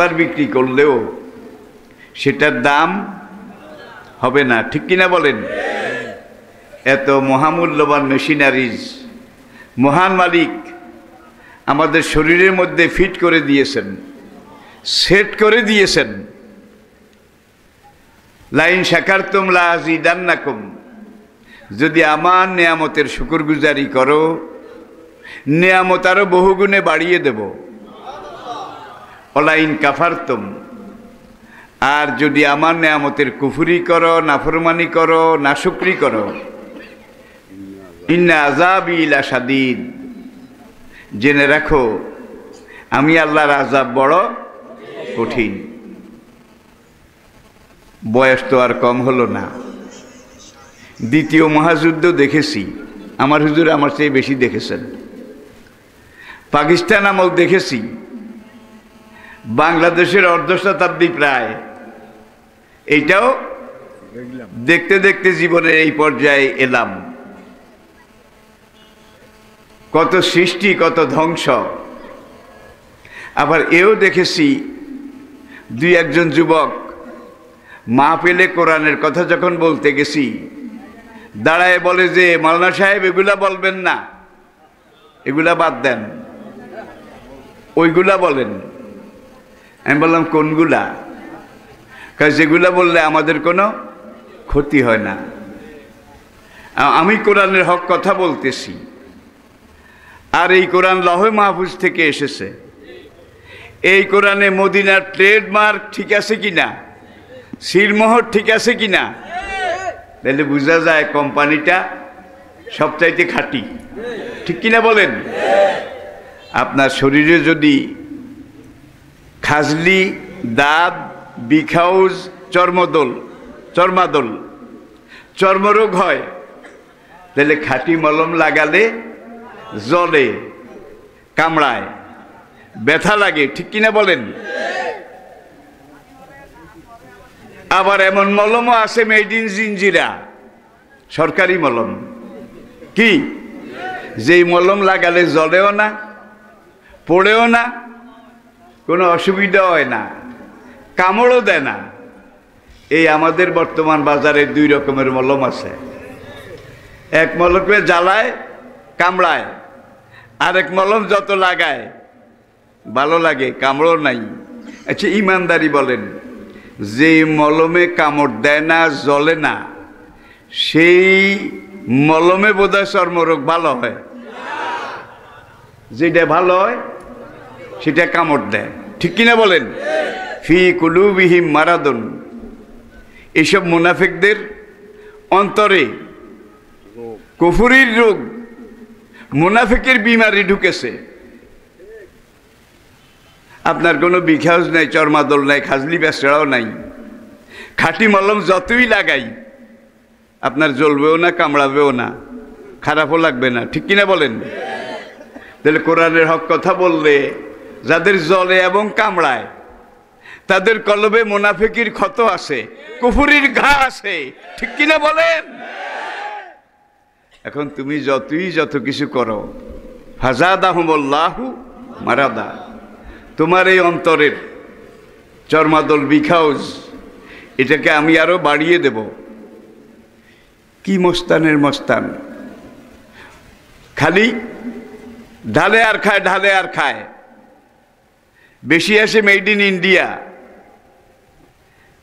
Dollar বিক্রি করলেও সেটার দাম হবে না ঠিক কিনা বলেন এত মহামূল্যবান মেশিনারিজ মহান মালিক আমাদের শরীরের মধ্যে ফিট করে দিয়েছেন সেট করে দিয়েছেন লাইন শাকারতুম লাহাজি ডান্নাকুম যদি আমার নেয়ামতের শুকুরগুজারি করো নেয়ামত আরও বহুগুণে বাড়িয়ে দেবো অলাইন কাফারতম আর যদি আমার নেয়ামতের কুফুরি করো নাফরমানি করো না শুক্রি করো ইন্না আজাব ইলা জেনে রাখো আমি আল্লাহর আজাব বড় কঠিন বয়স তো আর কম হলো না দ্বিতীয় মহাযুদ্ধ দেখেছি আমার হুজুর আমার চেয়ে বেশি দেখেছেন পাকিস্তান আমল দেখেছি বাংলাদেশের অর্ধশতাব্দী প্রায় এইটাও দেখতে দেখতে জীবনের এই পর্যায়ে এলাম কত সৃষ্টি কত ধ্বংস আবার এও দেখেছি দুই একজন যুবক মা পেলে কোরআনের কথা যখন বলতে গেছি দাঁড়ায় বলে যে মালনা সাহেব এগুলা বলবেন না এগুলা বাদ দেন ওইগুলা বলেন আমি বললাম কোনগুলা যেগুলা বললে আমাদের কোনো ক্ষতি হয় না আমি কোরআনের হক কথা বলতেছি আর এই কোরআন লহে মাহফুজ থেকে এসেছে এই কোরআনে মদিনার ট্রেডমার্ক ঠিক আছে কি না শিরমোহর ঠিক আছে কি না তাহলে বোঝা যায় কোম্পানিটা সবচাইতে খাঁটি ঠিক কিনা বলেন আপনার শরীরে যদি খাজলি দাঁত বিখাউজ চর্মদোল চর্মাদোল চর্মরোগ হয় তাহলে খাঁটি মলম লাগালে জলে কামড়ায় ব্যথা লাগে ঠিক কিনা বলেন আবার এমন মলমও আছে মেডিন জিনজিরা জিঞ্জিরা সরকারি মলম কি যেই মলম লাগালে জলেও না পড়েও না কোনো অসুবিধা হয় না কামড়ও দেয় না এই আমাদের বর্তমান বাজারে দুই রকমের মলম আছে এক মলমে জ্বালায় কামড়ায় আর এক মলম যত লাগায় ভালো লাগে কামড়ও নাই আচ্ছা ইমানদারি বলেন যে মলমে কামড় দেয় না জ্বলে না সেই মলমে বোধহয় চর্মরোগ ভালো হয় যেটা ভালো হয় সেটা কামড় দেয় ঠিক কিনা বলেন ফি কুলুবিহিম মারাদন এইসব মুনাফিকদের অন্তরে কফুরির রোগ মুনাফিকের বিমারি ঢুকেছে আপনার কোনো বিঘাউজ নাই চর্মাদল নাই খাজলি বেসড়াও নাই খাটি মলম যতই লাগাই আপনার জ্বলবেও না কামড়াবেও না খারাপও লাগবে না ঠিক কিনা বলেন তাহলে কোরআনের হক কথা বললে যাদের জলে এবং কামড়ায় তাদের কলবে মোনাফিকির ক্ষত আছে কুফুরির ঘা আছে ঠিক কিনা বলেন এখন তুমি যতই যত কিছু করো হাজাদাহমল্লাহু মারাদা তোমার এই অন্তরের চর্মাদল বিখাউজ এটাকে আমি আরও বাড়িয়ে দেব কি মস্তানের মস্তান খালি ঢালে আর খায় ঢালে আর খায় বেশি আসে মেড ইন ইন্ডিয়া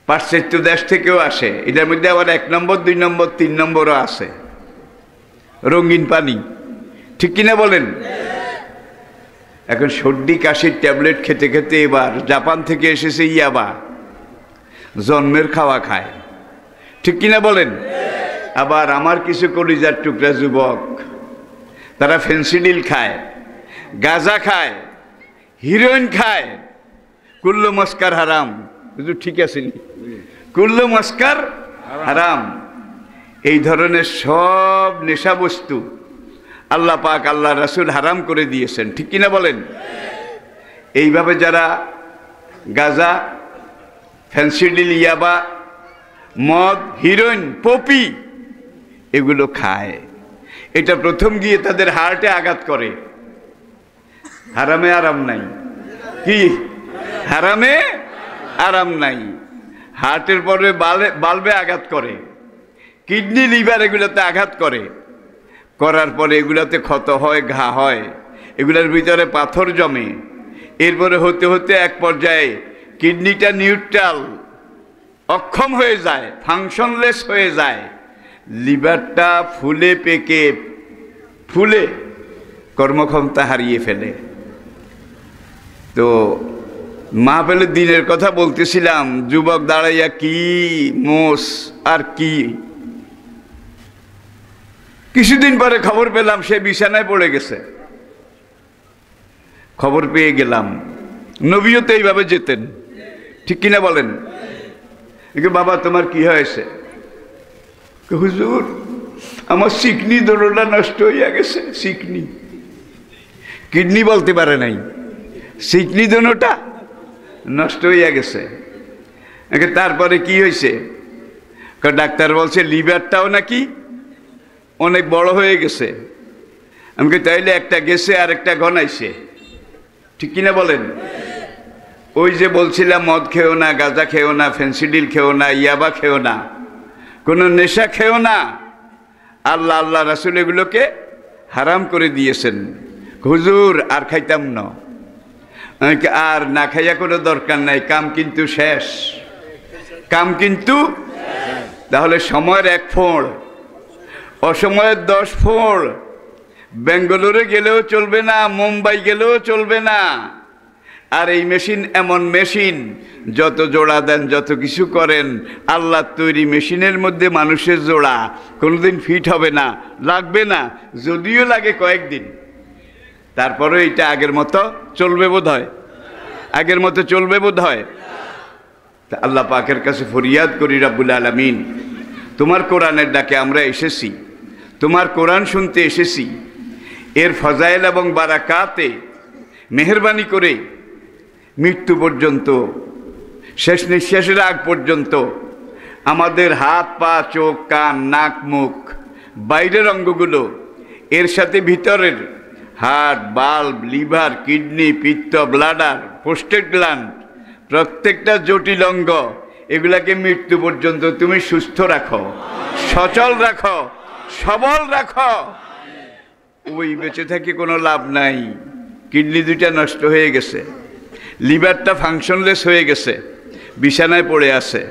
পাশ্চাত্য দেশ থেকেও আসে এটার মধ্যে আবার এক নম্বর দুই নম্বর তিন নম্বরও আছে রঙিন পানি ঠিক কিনা বলেন এখন সর্দি কাশির ট্যাবলেট খেতে খেতে এবার জাপান থেকে এসেছে ইয়াবা জন্মের খাওয়া খায় ঠিক কিনা বলেন আবার আমার কিছু কলিজার টুকরা যুবক তারা ফেন্সিডিল খায় গাজা খায় হিরোইন খায় কুল্লু মস্কার হারাম বুঝু ঠিক আছে নি কুল্লু মস্কার হারাম এই ধরনের সব নেশাবস্তু আল্লাহ পাক আল্লাহ রাসুল হারাম করে দিয়েছেন ঠিক কিনা বলেন এইভাবে যারা গাজা ফ্যান্সিডিল ইয়াবা মদ হিরোইন পপি এগুলো খায় এটা প্রথম গিয়ে তাদের হার্টে আঘাত করে হারামে আরাম নাই কি হারামে আরাম নাই হার্টের পরে বালবে বাল্বে আঘাত করে কিডনি লিভার এগুলোতে আঘাত করে করার পরে এগুলাতে ক্ষত হয় ঘা হয় এগুলোর ভিতরে পাথর জমে এরপরে হতে হতে এক পর্যায়ে কিডনিটা নিউট্রাল অক্ষম হয়ে যায় ফাংশনলেস হয়ে যায় লিভারটা ফুলে পেকে ফুলে কর্মক্ষমতা হারিয়ে ফেলে তো মাহফেলে দিনের কথা বলতেছিলাম যুবক দাঁড়াইয়া কি মোষ আর কি কিছুদিন পরে খবর পেলাম সে বিছানায় পড়ে গেছে খবর পেয়ে গেলাম নবীও তো এইভাবে যেতেন ঠিক কিনা বলেন বাবা তোমার কি হয়েছে হুজুর আমার সিকনি দোড়োটা নষ্ট হইয়া গেছে সিকনি কিডনি বলতে পারে নাই সিটনি দোনোটা নষ্ট হইয়া গেছে তারপরে কি হয়েছে ডাক্তার বলছে লিভারটাও নাকি অনেক বড় হয়ে গেছে আমাকে তাইলে একটা গেছে আর একটা ঘনাইছে ঠিক কিনা বলেন ওই যে বলছিলাম মদ খেও না গাঁজা খেও না ফেন্সিডিল খেও না ইয়াবা খেও না কোনো নেশা খেও না আল্লাহ আল্লাহ রাসুল এগুলোকে হারাম করে দিয়েছেন হুজুর আর খাইতাম না আর না খাইয়া কোনো দরকার নাই কাম কিন্তু শেষ কাম কিন্তু তাহলে সময়ের এক ফোঁড় অসময়ের দশ ফোঁড় বেঙ্গালোরে গেলেও চলবে না মুম্বাই গেলেও চলবে না আর এই মেশিন এমন মেশিন যত জোড়া দেন যত কিছু করেন আল্লাহ তৈরি মেশিনের মধ্যে মানুষের জোড়া কোনোদিন ফিট হবে না লাগবে না যদিও লাগে কয়েকদিন তারপরে এটা আগের মতো চলবে বোধ হয় আগের মতো চলবে বোধ হয় আল্লাহ পাকের কাছে ফরিয়াদ করি রাবুল আলমিন তোমার কোরআনের ডাকে আমরা এসেছি তোমার কোরআন শুনতে এসেছি এর ফজাইল এবং বারাকাতে মেহরবানি করে মৃত্যু পর্যন্ত শেষ নিঃশ্বাসের আগ পর্যন্ত আমাদের হাত পা চোখ কান নাক মুখ বাইরের অঙ্গগুলো এর সাথে ভিতরের হার্ট বাল্ব লিভার কিডনি পিত্ত ব্লাডার পোস্টেড গ্ল্যান্ড প্রত্যেকটা জটিল অঙ্গ এগুলাকে মৃত্যু পর্যন্ত তুমি সুস্থ রাখো সচল রাখো সবল রাখো ওই বেঁচে থাকি কোনো লাভ নাই কিডনি দুইটা নষ্ট হয়ে গেছে লিভারটা ফাংশনলেস হয়ে গেছে বিছানায় পড়ে আছে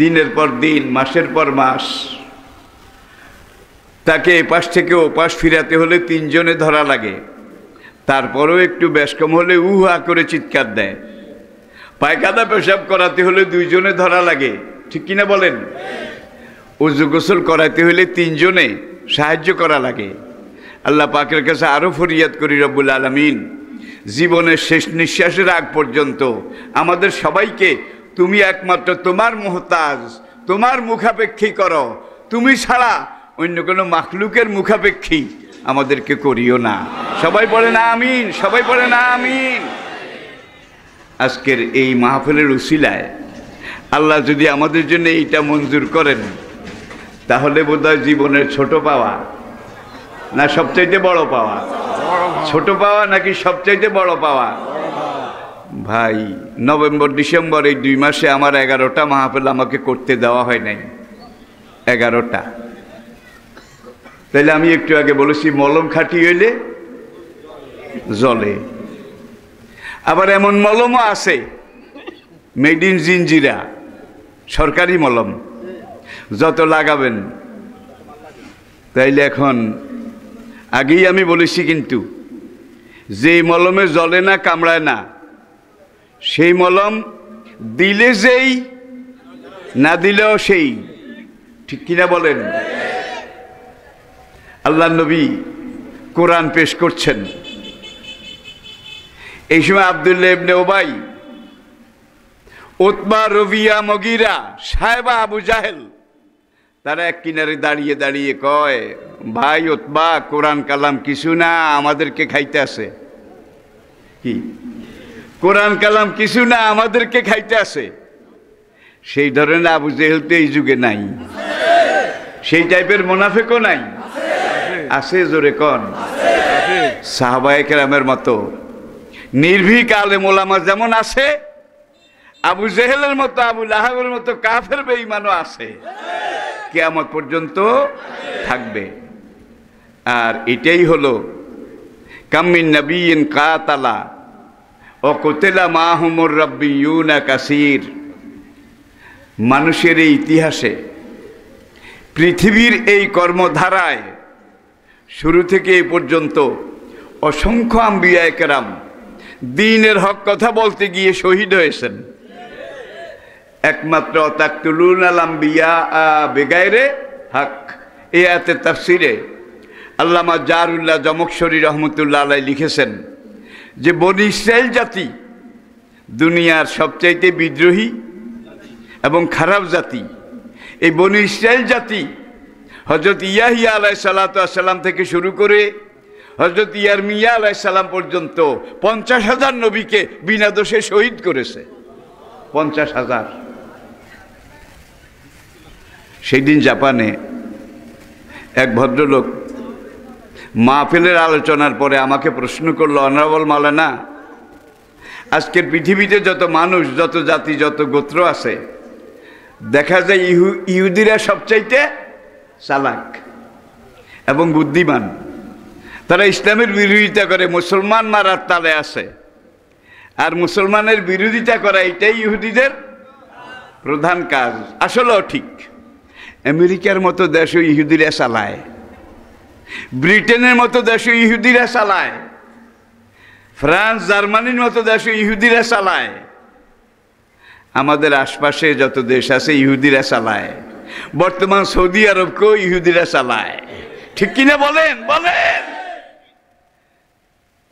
দিনের পর দিন মাসের পর মাস তাকে এপাশ থেকে ওপাশ ফিরাতে হলে তিনজনে ধরা লাগে তারপরেও একটু কম হলে উহা করে চিৎকার দেয় পায়খানা পেশাব করাতে হলে দুইজনে ধরা লাগে ঠিক কিনা বলেন উজু গোসল করাতে হলে তিনজনে সাহায্য করা লাগে আল্লাহ পাকের কাছে আরও ফরিয়াদ করি রব্বুল আলমিন জীবনের শেষ নিঃশ্বাসের আগ পর্যন্ত আমাদের সবাইকে তুমি একমাত্র তোমার মোহতাজ তোমার মুখাপেক্ষী করো তুমি ছাড়া অন্য কোনো মাখলুকের মুখাপেক্ষী আমাদেরকে করিও না সবাই পড়ে না আমিন সবাই পড়ে না আমিন আজকের এই মাহফিলের উশিলায় আল্লাহ যদি আমাদের জন্য এইটা মঞ্জুর করেন তাহলে বোধহয় জীবনের ছোট পাওয়া না সবচাইতে বড় পাওয়া ছোট পাওয়া নাকি সবচাইতে বড় পাওয়া ভাই নভেম্বর ডিসেম্বর এই দুই মাসে আমার এগারোটা মাহফিল আমাকে করতে দেওয়া হয় নাই এগারোটা তাহলে আমি একটু আগে বলেছি মলম খাটি হইলে জলে আবার এমন মলমও আছে মেড ইন জিনজিরা সরকারি মলম যত লাগাবেন তাইলে এখন আগেই আমি বলেছি কিন্তু যে মলমে জলে না কামড়ায় না সেই মলম দিলে যেই না দিলেও সেই ঠিক কিনা বলেন আল্লাহ নবী কোরআন পেশ করছেন এই সময় আবদুল্লাহ ইবনে ওবাই ওতমা রবিয়া মগিরা সাহেবা আবু জাহেল তারা এক কিনারে দাঁড়িয়ে দাঁড়িয়ে কয় ভাই ওতমা কোরআন কালাম কিছু না আমাদেরকে খাইতে আসে কি কোরআন কালাম কিছু না আমাদেরকে খাইতে আসে সেই ধরনের আবু জেহেল তো এই যুগে নাই সেই টাইপের মোনাফেকও নাই আছে জোরে কন সাহাবায় কেরামের মতো নির্ভীক আলে মোলামা যেমন আছে আবু জেহেলের মতো আবু লাহাবের মতো কাফের বেঈমানও আছে কেয়ামত পর্যন্ত থাকবে আর এটাই হলো কামিন নবীন কাতালা ও কোতেলা মাহমুর রব্বি ইউনা কাসির মানুষের এই ইতিহাসে পৃথিবীর এই কর্মধারায় শুরু থেকে এ পর্যন্ত অসংখ্য আম্বিয়া একরাম দিনের হক কথা বলতে গিয়ে শহীদ হয়েছেন একমাত্র তাকতুলুন আল আম্বিয়া বেগায়রে হক এ আতে তাফসিরে আল্লামা জারুল্লাহ জমকশরী রহমতুল্লা আলাই লিখেছেন যে বনি ইসরায়েল জাতি দুনিয়ার সবচাইতে বিদ্রোহী এবং খারাপ জাতি এই বনি ইসরায়েল জাতি হজরত ইয়াহিয়া আলাই সাল্লাতাম থেকে শুরু করে হজরত ইয়ার মিয়া আলাই সাল্লাম পর্যন্ত পঞ্চাশ হাজার নবীকে বিনা দোষে শহীদ করেছে পঞ্চাশ হাজার সেই দিন জাপানে এক ভদ্রলোক মাহফিলের আলোচনার পরে আমাকে প্রশ্ন করলো অনারবল মালানা আজকের পৃথিবীতে যত মানুষ যত জাতি যত গোত্র আছে দেখা যায় ইহু ইহুদিরা সবচাইতে চালাক এবং বুদ্ধিমান তারা ইসলামের বিরোধিতা করে মুসলমান মারার তালে আছে আর মুসলমানের বিরোধিতা করা এটাই ইহুদিদের প্রধান কাজ আসলেও ঠিক আমেরিকার মতো দেশও ইহুদিরা চালায় ব্রিটেনের মতো দেশও ইহুদিরা চালায় ফ্রান্স জার্মানির মতো দেশও ইহুদিরা চালায় আমাদের আশপাশে যত দেশ আছে ইহুদিরা চালায় বর্তমান সৌদি আরবকেও ইহুদিরা চালায় ঠিক কিনা বলেন বলেন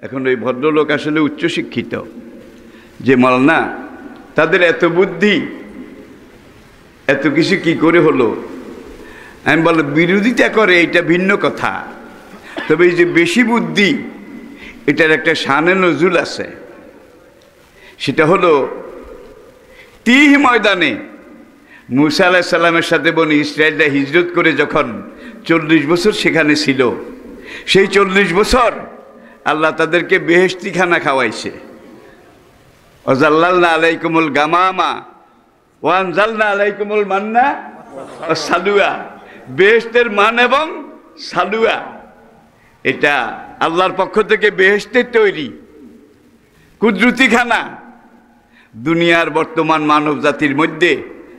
এখন ওই ভদ্রলোক আসলে উচ্চশিক্ষিত যে মালনা তাদের এত বুদ্ধি এত কিছু কি করে হলো আমি বল বিরোধিতা করে এটা ভিন্ন কথা তবে এই যে বেশি বুদ্ধি এটার একটা সানে নজুল আছে সেটা হলো তিহ ময়দানে মুসা আলাহ সাল্লামের সাথে বনি ইসরায়েলরা হিজরত করে যখন চল্লিশ বছর সেখানে ছিল সেই চল্লিশ বছর আল্লাহ তাদেরকে বেহেস্তি খানা খাওয়াইছে অজাল্লাল্লা আলাইকুমুল গামামা ওয়ান জাল্লা আলাইকুমুল মান্না ও সালুয়া বেহেস্তের মান এবং সালুয়া এটা আল্লাহর পক্ষ থেকে বেহেস্তের তৈরি কুদরতিখানা খানা দুনিয়ার বর্তমান মানব জাতির মধ্যে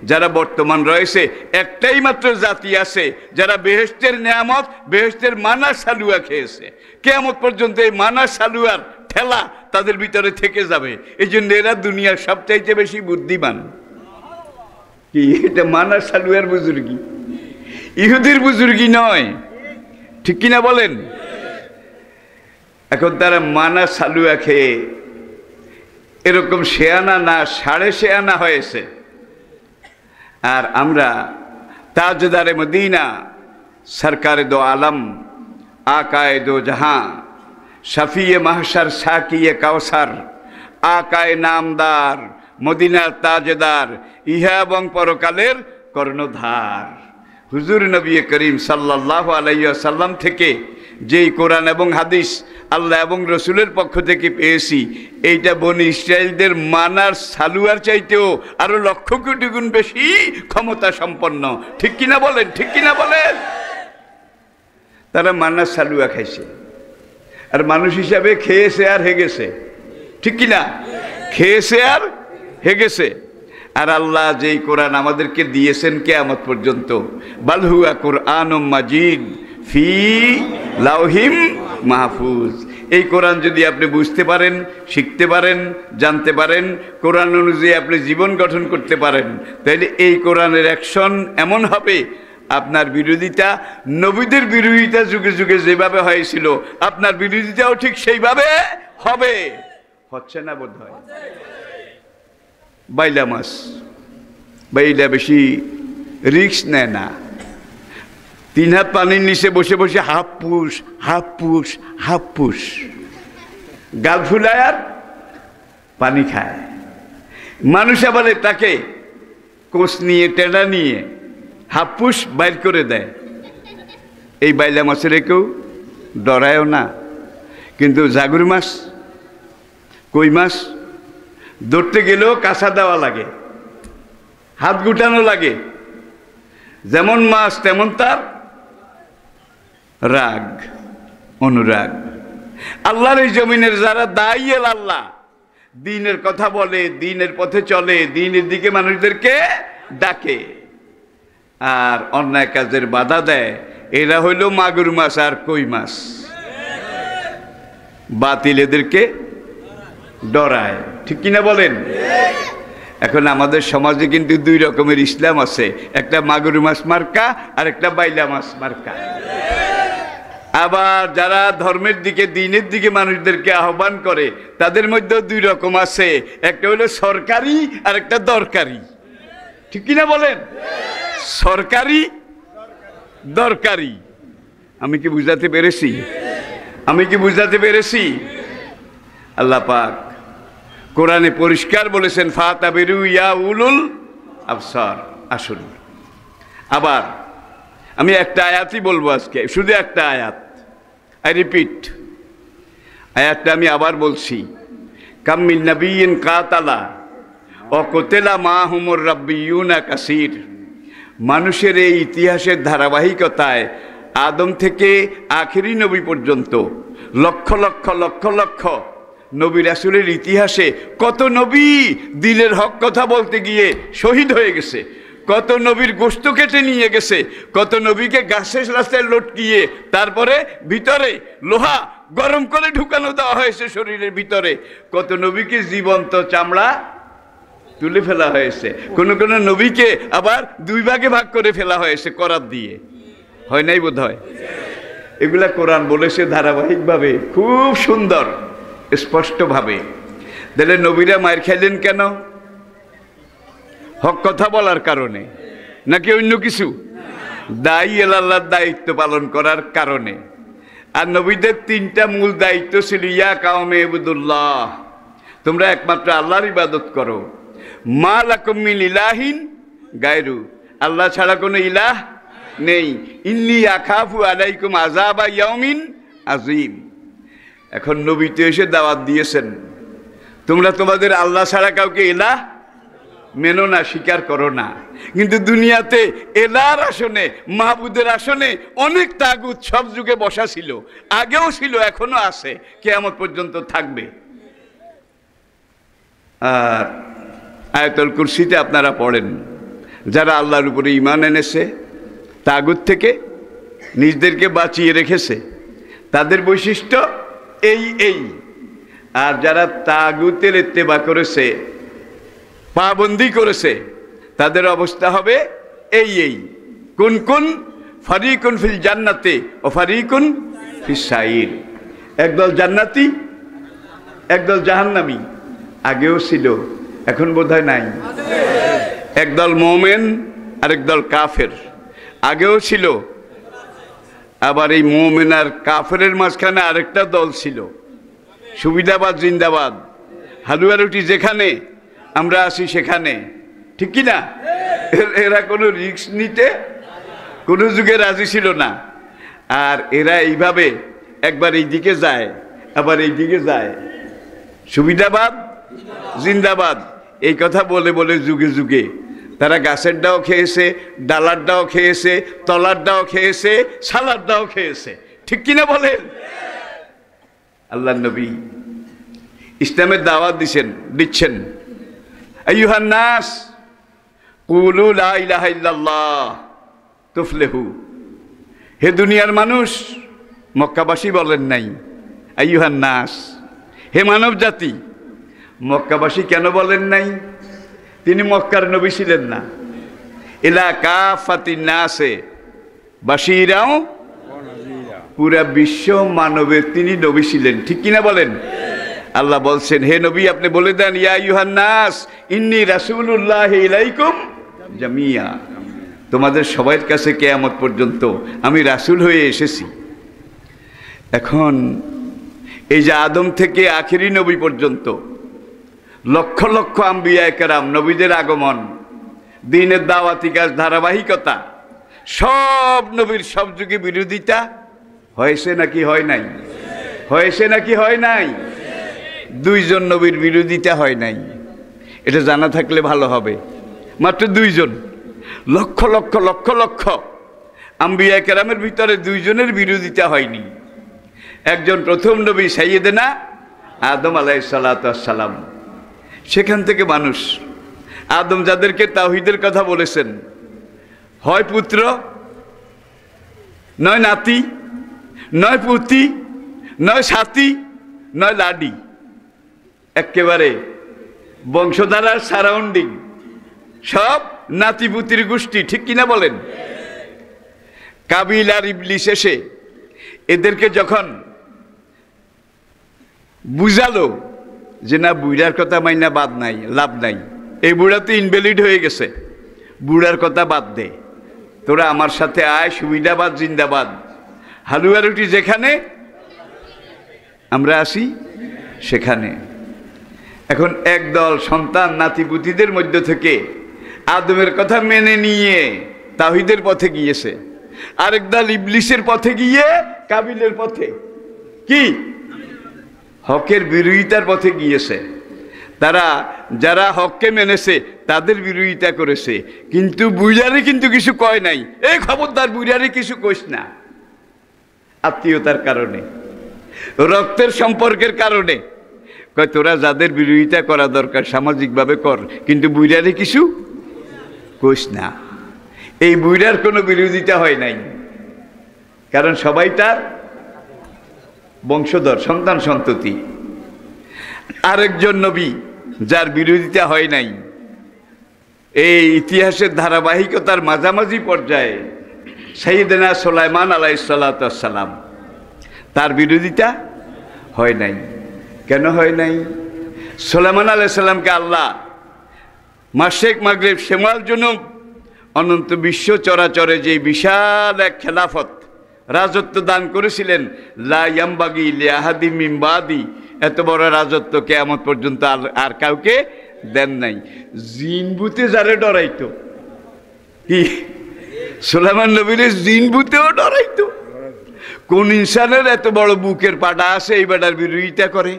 যারা বর্তমান রয়েছে একটাই মাত্র জাতি আছে যারা বেহেস্তের নিয়ামত বেহেস্তের মানা সালুয়া খেয়েছে কেয়ামত পর্যন্ত এই মানা সালুয়ার ঠেলা তাদের ভিতরে থেকে যাবে এই জন্য এরা দুনিয়ার সবচাইতে বেশি বুদ্ধিমান কি এটা মানা সালুয়ার বুজুর্গি ইহুদির বুজুর্গি নয় ঠিক কিনা বলেন এখন তারা মানা সালুয়া খেয়ে এরকম শেয়ানা না সাড়ে শেয়ানা হয়েছে আর আমরা তাজদারে মদিনা সরকার দো আলম আকায় দো জাহাঁ শফিয়ে মাহসার সাকিয়ে কাউসার আকায় নামদার মদিনার তাজদার ইহা এবং পরকালের কর্ণধার হুজুর নবী করিম সাল্লাহ আলাইসাল্লাম থেকে যেই কোরআন এবং হাদিস আল্লাহ এবং রসুলের পক্ষ থেকে পেয়েছি এইটা বন ইসরায়েলদের মানার সালুয়ার চাইতেও আরো লক্ষ কোটি গুণ বেশি ক্ষমতা সম্পন্ন ঠিক কিনা বলেন ঠিক কিনা বলেন তারা মানার সালুয়া খাইছে আর মানুষ হিসাবে খেয়েছে আর হেগেছে ঠিক কিনা খেয়েছে আর হেগেছে আর আল্লাহ যেই কোরআন আমাদেরকে দিয়েছেন কে আমার পর্যন্ত বালহুয়া কোরআন মাজিদ ফি লাউহিম মাহফুজ এই কোরআন যদি আপনি বুঝতে পারেন শিখতে পারেন জানতে পারেন কোরআন অনুযায়ী আপনি জীবন গঠন করতে পারেন তাহলে এই কোরআনের অ্যাকশন এমন হবে আপনার বিরোধিতা নবীদের বিরোধিতা যুগে যুগে যেভাবে হয়েছিল আপনার বিরোধিতাও ঠিক সেইভাবে হবে হচ্ছে না বোধ হয় বাইলা মাছ বাইলা বেশি রিক্স নেয় না তিন হাত পানির নিচে বসে বসে হাফ পুষ হাফ পুষ হাফ পুষ গাল ফুলায় আর পানি খায় মানুষ আবার তাকে কোষ নিয়ে টেনা নিয়ে হাপুস বাইর করে দেয় এই বাইলা মাছের কেউ ডরায়ও না কিন্তু জাগুর মাছ কই মাছ ধরতে গেলেও কাঁচা দেওয়া লাগে হাত গুটানো লাগে যেমন মাছ তেমন তার রাগ অনুরাগ আল্লাহর এই জমিনের যারা দায়ী আল্লাহ দিনের কথা বলে দিনের পথে চলে দিনের দিকে মানুষদেরকে ডাকে আর অন্যায় কাজের বাধা দেয় এরা হইল মাগুর মাছ আর কই মাছ বাতিল এদেরকে ডরায় ঠিক কিনা বলেন এখন আমাদের সমাজে কিন্তু দুই রকমের ইসলাম আছে একটা মাগুর মাছ মার্কা আর একটা বাইলা মাছ মার্কা আবার যারা ধর্মের দিকে দিনের দিকে মানুষদেরকে আহ্বান করে তাদের মধ্যে দুই রকম আছে একটা হলো সরকারি আর একটা দরকারি ঠিক কিনা বলেন সরকারি দরকারি আমি কি বুঝাতে পেরেছি আমি কি বুঝাতে পেরেছি আল্লাহ পাক কোরআনে পরিষ্কার বলেছেন ফাতা বেরু ইয়া উলুল আফসার আসুন আবার আমি একটা আয়াতই বলবো আজকে শুধু একটা আয়াত আই রিপিট আয়াতটা আমি আবার বলছি কামিল নবীন কাতালা ও কোতেলা মা হুমর রব্বিউনা কাসির মানুষের এই ইতিহাসের ধারাবাহিকতায় আদম থেকে আখেরি নবী পর্যন্ত লক্ষ লক্ষ লক্ষ লক্ষ নবী রাসুলের ইতিহাসে কত নবী দিলের হক কথা বলতে গিয়ে শহীদ হয়ে গেছে কত নবীর গোস্ত কেটে নিয়ে গেছে কত নবীকে গাছের রাস্তায় লটকিয়ে তারপরে ভিতরে লোহা গরম করে ঢুকানো দেওয়া হয়েছে শরীরের ভিতরে কত নবীকে জীবন্ত চামড়া তুলে ফেলা হয়েছে কোন কোন নবীকে আবার দুই ভাগে ভাগ করে ফেলা হয়েছে করাত দিয়ে হয় নাই বোধ হয় এগুলা কোরআন বলেছে ধারাবাহিকভাবে খুব সুন্দর স্পষ্টভাবে তাহলে নবীরা মায়ের খেলেন কেন হক কথা বলার কারণে নাকি অন্য কিছু দায়ী এলাল্লার দায়িত্ব পালন করার কারণে আর নবীদের তিনটা মূল দায়িত্ব ছিল ইয়া কাউমে এবদুল্লাহ তোমরা একমাত্র আল্লাহর ইবাদত করো মা লাকুমিন ইলাহিন গায়রু আল্লাহ ছাড়া কোনো ইলাহ নেই ইন্নি আখাফু আলাইকুম আজাবা ইয়াউমিন আজিম এখন নবী তো এসে দাওয়াত দিয়েছেন তোমরা তোমাদের আল্লাহ ছাড়া কাউকে ইলাহ মেনো না স্বীকার করো না কিন্তু দুনিয়াতে এলার আসনে মাহবুদের আসনে অনেক তাগুত সব যুগে বসা ছিল আগেও ছিল এখনো আছে কেমন পর্যন্ত থাকবে আর আয়তল কুরসিতে আপনারা পড়েন যারা আল্লাহর উপরে ইমান এনেছে তাগুদ থেকে নিজদেরকে বাঁচিয়ে রেখেছে তাদের বৈশিষ্ট্য এই এই আর যারা তাগুতের এত্তেবা করেছে পাবন্দি করেছে তাদের অবস্থা হবে এই এই কোন কোন ফারিকুন ফিল জান্নাতে ও ফারিকুন ফিসাইর একদল জান্নাতি একদল জাহান্নামি আগেও ছিল এখন হয় নাই একদল মোমেন আরেকদল কাফের আগেও ছিল আবার এই মোমেন আর কাফের মাঝখানে আরেকটা দল ছিল সুবিধাবাদ জিন্দাবাদ হালুয়া রুটি যেখানে আমরা আসি সেখানে ঠিক কি না এরা কোনো রিক্স নিতে কোনো যুগে রাজি ছিল না আর এরা এইভাবে একবার এই দিকে যায় আবার এই দিকে যায় সুবিধাবাদ জিন্দাবাদ এই কথা বলে বলে যুগে যুগে তারা গাছের ডাও খেয়েছে ডালার ডাও খেয়েছে তলার ডাও খেয়েছে সালার ডাও খেয়েছে ঠিক কিনা বলেন আল্লাহ নবী ইসলামের দাওয়াত দিচ্ছেন দিচ্ছেন আইহান্নাস কুলু লা ইলাহা ইল্লাল্লাহ তুফলেহু হে দুনিয়ার মানুষ মক্কাবাসী বলেন নাই আইহান্নাস হে মানব জাতি মক্কাবাসী কেন বলেন নাই তিনি মক্কার নবী ছিলেন না এলাকা ফাতিনাসে বাসীরাও পুরা বিশ্ব মানবের তিনি নবী ছিলেন ঠিক কিনা বলেন আল্লাহ বলছেন হে নবী আপনি বলে দেন ইয়া ইউহান্নাস ইন্নি রাসুল্লাহ ইলাইকুম জামিয়া তোমাদের সবার কাছে কেয়ামত পর্যন্ত আমি রাসুল হয়ে এসেছি এখন এই যে আদম থেকে আখেরি নবী পর্যন্ত লক্ষ লক্ষ আম্বিয়া একরাম নবীদের আগমন দিনের দাওয়াতি কাজ ধারাবাহিকতা সব নবীর সব যুগে বিরোধিতা হয়েছে নাকি হয় নাই হয়েছে নাকি হয় নাই দুইজন নবীর বিরোধিতা হয় নাই এটা জানা থাকলে ভালো হবে মাত্র দুইজন লক্ষ লক্ষ লক্ষ লক্ষ আম্বিয়া কেরামের ভিতরে দুইজনের বিরোধিতা হয়নি একজন প্রথম নবী না আদম আলাই সালাতাম সেখান থেকে মানুষ আদম যাদেরকে তাহিদের কথা বলেছেন হয় পুত্র নয় নাতি নয় পুতি নয় সাথী নয় লাডি একেবারে বংশধারার সারাউন্ডিং সব নাতিপুতির গোষ্ঠী ঠিক কিনা বলেন কাবিল আর ইবলি শেষে এদেরকে যখন বুঝালো যে না বুড়ার কথা মাইনা বাদ নাই লাভ নাই এই বুড়া তো ইনভ্যালিড হয়ে গেছে বুড়ার কথা বাদ দে তোরা আমার সাথে আয় সুবিধাবাদ জিন্দাবাদ হালুয়া রুটি যেখানে আমরা আসি সেখানে এখন একদল সন্তান নাতিপুতিদের মধ্য থেকে আদমের কথা মেনে নিয়ে তাহিদের পথে গিয়েছে আরেক দল ইবলিশের পথে গিয়ে কাবিলের পথে কি হকের বিরোধিতার পথে গিয়েছে তারা যারা হককে মেনেছে তাদের বিরোধিতা করেছে কিন্তু বুঝারে কিন্তু কিছু কয় নাই এই খবরদার বুঝারে কিছু কইস না আত্মীয়তার কারণে রক্তের সম্পর্কের কারণে কয় তোরা যাদের বিরোধিতা করা দরকার সামাজিকভাবে কর কিন্তু বুইরারে কিছু কোষ না এই বুইরার কোনো বিরোধিতা হয় নাই কারণ সবাই তার বংশধর সন্তান সন্ততি আরেকজন নবী যার বিরোধিতা হয় নাই এই ইতিহাসের ধারাবাহিকতার মাঝামাঝি পর্যায়ে সাইদেনা সোলাইমান সালাম তার বিরোধিতা হয় নাই কেন হয় নাই আলাই সাল্লামকে আল্লাহ মাসেক মাগরেব শ্যামাল জুনুব অনন্ত বিশ্ব চরাচরে যে বিশাল এক খেলাফত রাজত্ব দান করেছিলেন লাইয়াম্বাগি লিয়াহাদি মিম্বাদি এত বড় রাজত্ব কেয়ামত পর্যন্ত আর আর কাউকে দেন নাই জিনবুতে যারে ডরাইতো কি সোলেমান নবীর জিনবুতেও ডরাইতো কোন ইনসানের এত বড় বুকের পাটা আছে এই বেটার বিরোধিতা করে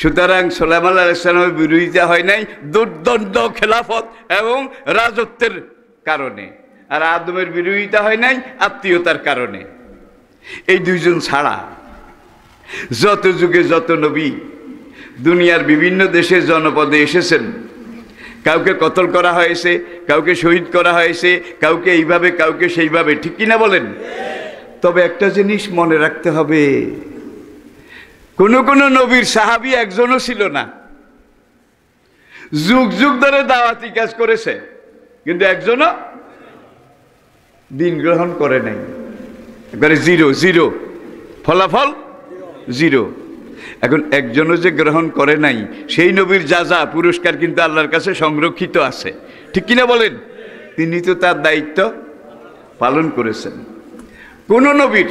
সুতরাং সোলাইমান আলাইসালামের বিরোধিতা হয় নাই দুর্দণ্ড খেলাফত এবং রাজত্বের কারণে আর আদমের বিরোধিতা হয় নাই আত্মীয়তার কারণে এই দুইজন ছাড়া যত যুগে যত নবী দুনিয়ার বিভিন্ন দেশের জনপদে এসেছেন কাউকে কতল করা হয়েছে কাউকে শহীদ করা হয়েছে কাউকে এইভাবে কাউকে সেইভাবে ঠিক কিনা বলেন তবে একটা জিনিস মনে রাখতে হবে কোনো কোনো নবীর সাহাবি একজনও ছিল না যুগ যুগ ধরে দাওয়াতি কাজ করেছে কিন্তু একজনও দিন গ্রহণ করে নাই একবারে জিরো জিরো ফলাফল জিরো এখন একজনও যে গ্রহণ করে নাই সেই নবীর যা যা পুরস্কার কিন্তু আল্লাহর কাছে সংরক্ষিত আছে ঠিক কিনা বলেন তিনি তো তার দায়িত্ব পালন করেছেন কোন নবীর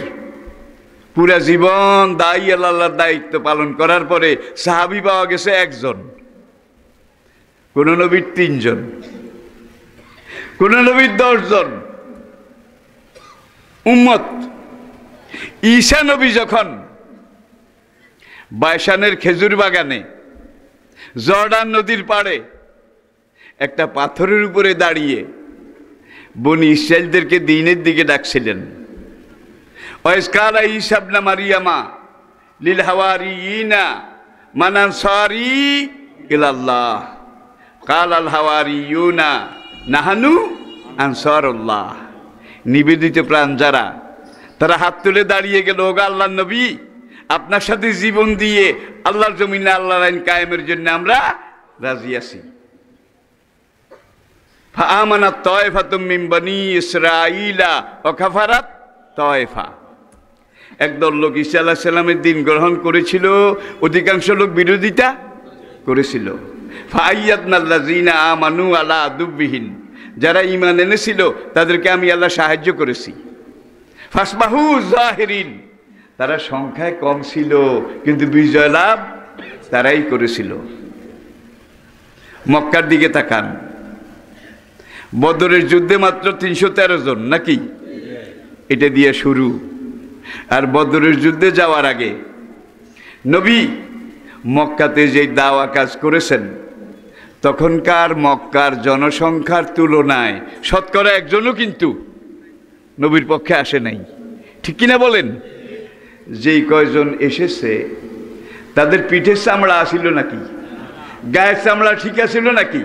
পুরা জীবন দায়ী আল্লাহর দায়িত্ব পালন করার পরে সাহাবি পাওয়া গেছে একজন কোন নবীর তিনজন কোন নবীর দশজন উম্মত ঈশা নবী যখন বায়সানের খেজুর বাগানে জর্ডান নদীর পাড়ে একটা পাথরের উপরে দাঁড়িয়ে বনি ইসরায়েলদেরকে দিনের দিকে ডাকছিলেন ওয়াইসকালা ইসাবনা মারিয়ামা লিল হাওয়ারি ইনা মানান সারি ইলাল্লাহ কাল আল হাওয়ারি ইউনা নাহানু আনসারুল্লাহ নিবেদিত প্রাণ যারা তারা হাত তুলে দাঁড়িয়ে গেল ওগা আল্লাহ নবী আপনার সাথে জীবন দিয়ে আল্লাহর জমিনে আল্লাহ আইন কায়েমের জন্য আমরা রাজি আছি আমানা তয়ফা তুমিম বনি ইসরাইলা ও খাফারাত তয়ফা একদল লোক ঈসা আল্লাহ সাল্লামের দিন গ্রহণ করেছিল অধিকাংশ লোক বিরোধিতা করেছিল আমানু আলা আদুবিহীন যারা ইমান এনেছিল তাদেরকে আমি আল্লাহ সাহায্য করেছি ফাসবাহু জাহেরিন তারা সংখ্যায় কম ছিল কিন্তু বিজয় লাভ তারাই করেছিল মক্কার দিকে তাকান বদরের যুদ্ধে মাত্র তিনশো জন নাকি এটা দিয়ে শুরু আর বদরের যুদ্ধে যাওয়ার আগে নবী মক্কাতে যেই দাওয়া কাজ করেছেন তখনকার মক্কার জনসংখ্যার তুলনায় শতকরা একজনও কিন্তু নবীর পক্ষে আসে নাই ঠিক কিনা বলেন যেই কয়জন এসেছে তাদের পিঠের চামড়া আসিল নাকি গায়ের চামড়া ঠিক আসিল নাকি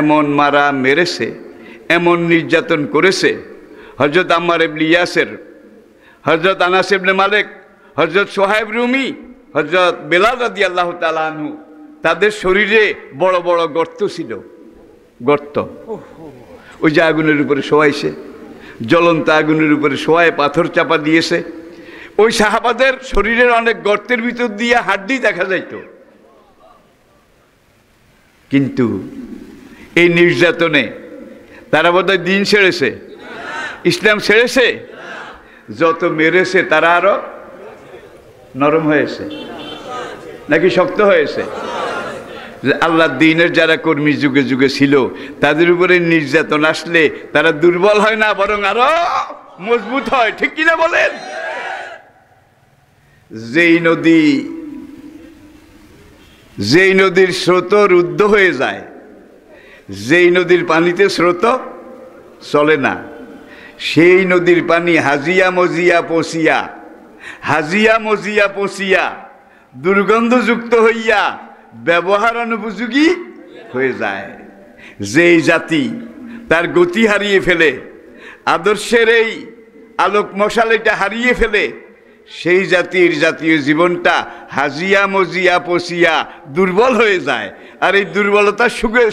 এমন মারা মেরেছে এমন নির্যাতন করেছে হজরত আম্মার ইয়াসের হজরত আনাসেব নে মালিক হজরত সোহেব রুমি হজরত বেলাল রাদি আল্লাহ তালু তাদের শরীরে বড় বড় গর্ত ছিল গর্ত ওই যে আগুনের উপরে শোয়াইছে জ্বলন্ত আগুনের উপরে শোয়ায় পাথর চাপা দিয়েছে ওই সাহাবাদের শরীরের অনেক গর্তের ভিতর দিয়ে হাড্ডি দেখা যাইত কিন্তু এই নির্যাতনে তারা বোধহয় দিন ছেড়েছে ইসলাম ছেড়েছে যত মেরেছে তারা আরো নরম হয়েছে নাকি শক্ত হয়েছে আল্লাহ দিনের যারা কর্মী যুগে যুগে ছিল তাদের উপরে নির্যাতন আসলে তারা দুর্বল হয় না বরং আরো মজবুত হয় ঠিক কিনা বলেন যেই নদী যেই নদীর স্রোত রুদ্ধ হয়ে যায় যেই নদীর পানিতে স্রোত চলে না সেই নদীর পানি হাজিয়া মজিয়া পচিয়া হাজিয়া মজিয়া পশিয়া দুর্গন্ধযুক্ত হইয়া ব্যবহার অনুপযোগী হয়ে যায় যেই জাতি তার গতি হারিয়ে ফেলে আদর্শের এই আলোক মশালেটা হারিয়ে ফেলে সেই জাতির জাতীয় জীবনটা হাজিয়া মজিয়া পশিয়া দুর্বল হয়ে যায় আর এই দুর্বলতার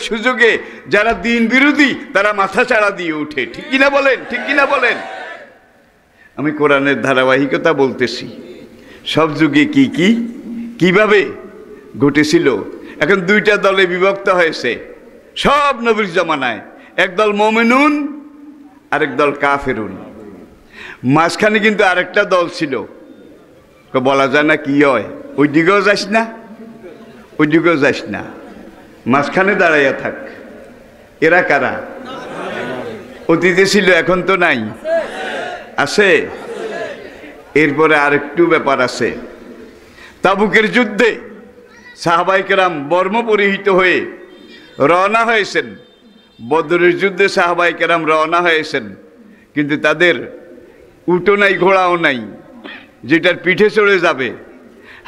সুযোগে যারা দিন বিরোধী তারা মাথা চাড়া দিয়ে ওঠে ঠিক কিনা বলেন ঠিক কিনা বলেন আমি কোরআনের ধারাবাহিকতা বলতেছি সব যুগে কি কি কিভাবে ঘটেছিল এখন দুইটা দলে বিভক্ত হয়েছে সব নবীর জমানায় একদল মোমেনুন আরেক দল কাফেরুন মাঝখানে কিন্তু আরেকটা দল ছিল বলা যায় না কি হয় ওই দিকেও যাস না ওই দিকেও যাস না মাঝখানে দাঁড়াইয়া থাক এরা কারা অতীতে ছিল এখন তো নাই আছে এরপরে আরেকটু ব্যাপার আছে তাবুকের যুদ্ধে সাহাবাইকেরাম বর্ম পরিহিত হয়ে রওনা হয়েছেন বদরের যুদ্ধে সাহাবাইকেরাম রওনা হয়েছেন কিন্তু তাদের উটো নাই ঘোড়াও নাই যেটার পিঠে চড়ে যাবে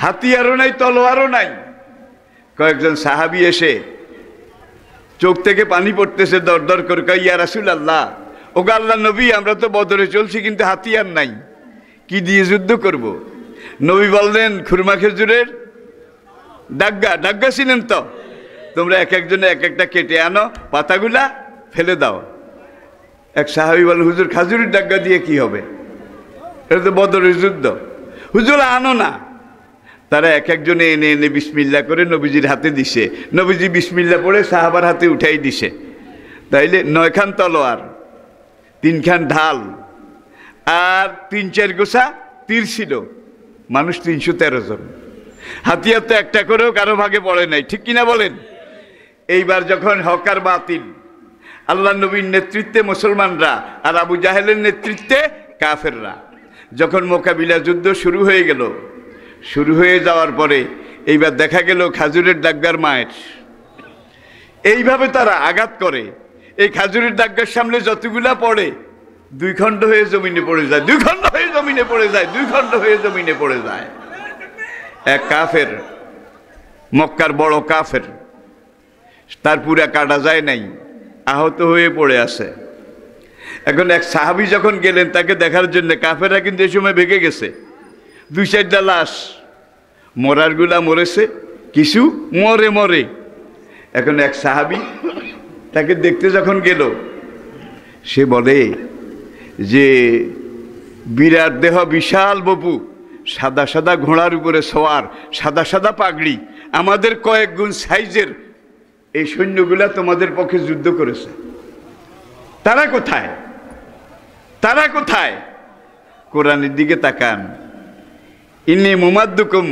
হাতিয়ারও নাই তলোয়ারও নাই কয়েকজন সাহাবি এসে চোখ থেকে পানি পড়তেছে দর দর করে ইয়া রাসুল আল্লাহ ও গাল্লা নবী আমরা তো বদরে চলছি কিন্তু হাতিয়ার নাই কি দিয়ে যুদ্ধ করব। নবী বললেন খুরমা খেজুরের ডাগ্গা ডাগ্গা ছিলেন তো তোমরা এক একজনে এক একটা কেটে আনো পাতাগুলা ফেলে দাও এক সাহাবি বলেন হুজুর খাজুরের ডাগ্গা দিয়ে কি হবে এটা তো বদরের যুদ্ধ হুজুর আনো না তারা এক একজনে এনে এনে বিসমিল্লা করে নবীজির হাতে দিছে নবীজি বিসমিল্লা পড়ে সাহাবার হাতে উঠাই দিছে তাইলে নয়খান তলোয়ার তিনখান ঢাল আর তিন চার গোসা তীর ছিল মানুষ তিনশো তেরো জন হাতিয়ার তো একটা করেও কারো ভাগে পড়ে নাই ঠিক কিনা বলেন এইবার যখন হকার বাতিল আল্লাহ নবীর নেতৃত্বে মুসলমানরা আর আবু জাহেলের নেতৃত্বে কাফেররা যখন মোকাবিলা যুদ্ধ শুরু হয়ে গেল শুরু হয়ে যাওয়ার পরে এইবার দেখা গেল খাজুরের ডাক্তার মায়ের এইভাবে তারা আঘাত করে এই খাজুরের ডাক্তার সামনে যতগুলা পড়ে দুই খণ্ড হয়ে জমিনে পড়ে যায় দুই খণ্ড হয়ে জমিনে পড়ে যায় দুই খণ্ড হয়ে জমিনে পড়ে যায় এক কাফের মক্কার বড় কাফের তার পুরা কাটা যায় নাই আহত হয়ে পড়ে আছে এখন এক সাহাবি যখন গেলেন তাকে দেখার জন্য কাফেরা কিন্তু এ সময় ভেঙে গেছে দুই চারটা লাশ মরারগুলা মরেছে কিছু মরে মরে এখন এক সাহাবি তাকে দেখতে যখন গেল সে বলে যে বিরাট দেহ বিশাল বপু সাদা সাদা ঘোড়ার উপরে সোয়ার সাদা সাদা পাগড়ি আমাদের কয়েক গুণ সাইজের এই সৈন্যগুলা তোমাদের পক্ষে যুদ্ধ করেছে তারা কোথায় তারা কোথায় কোরআনের দিকে তাকান ইনি মুমাদ্দুকুম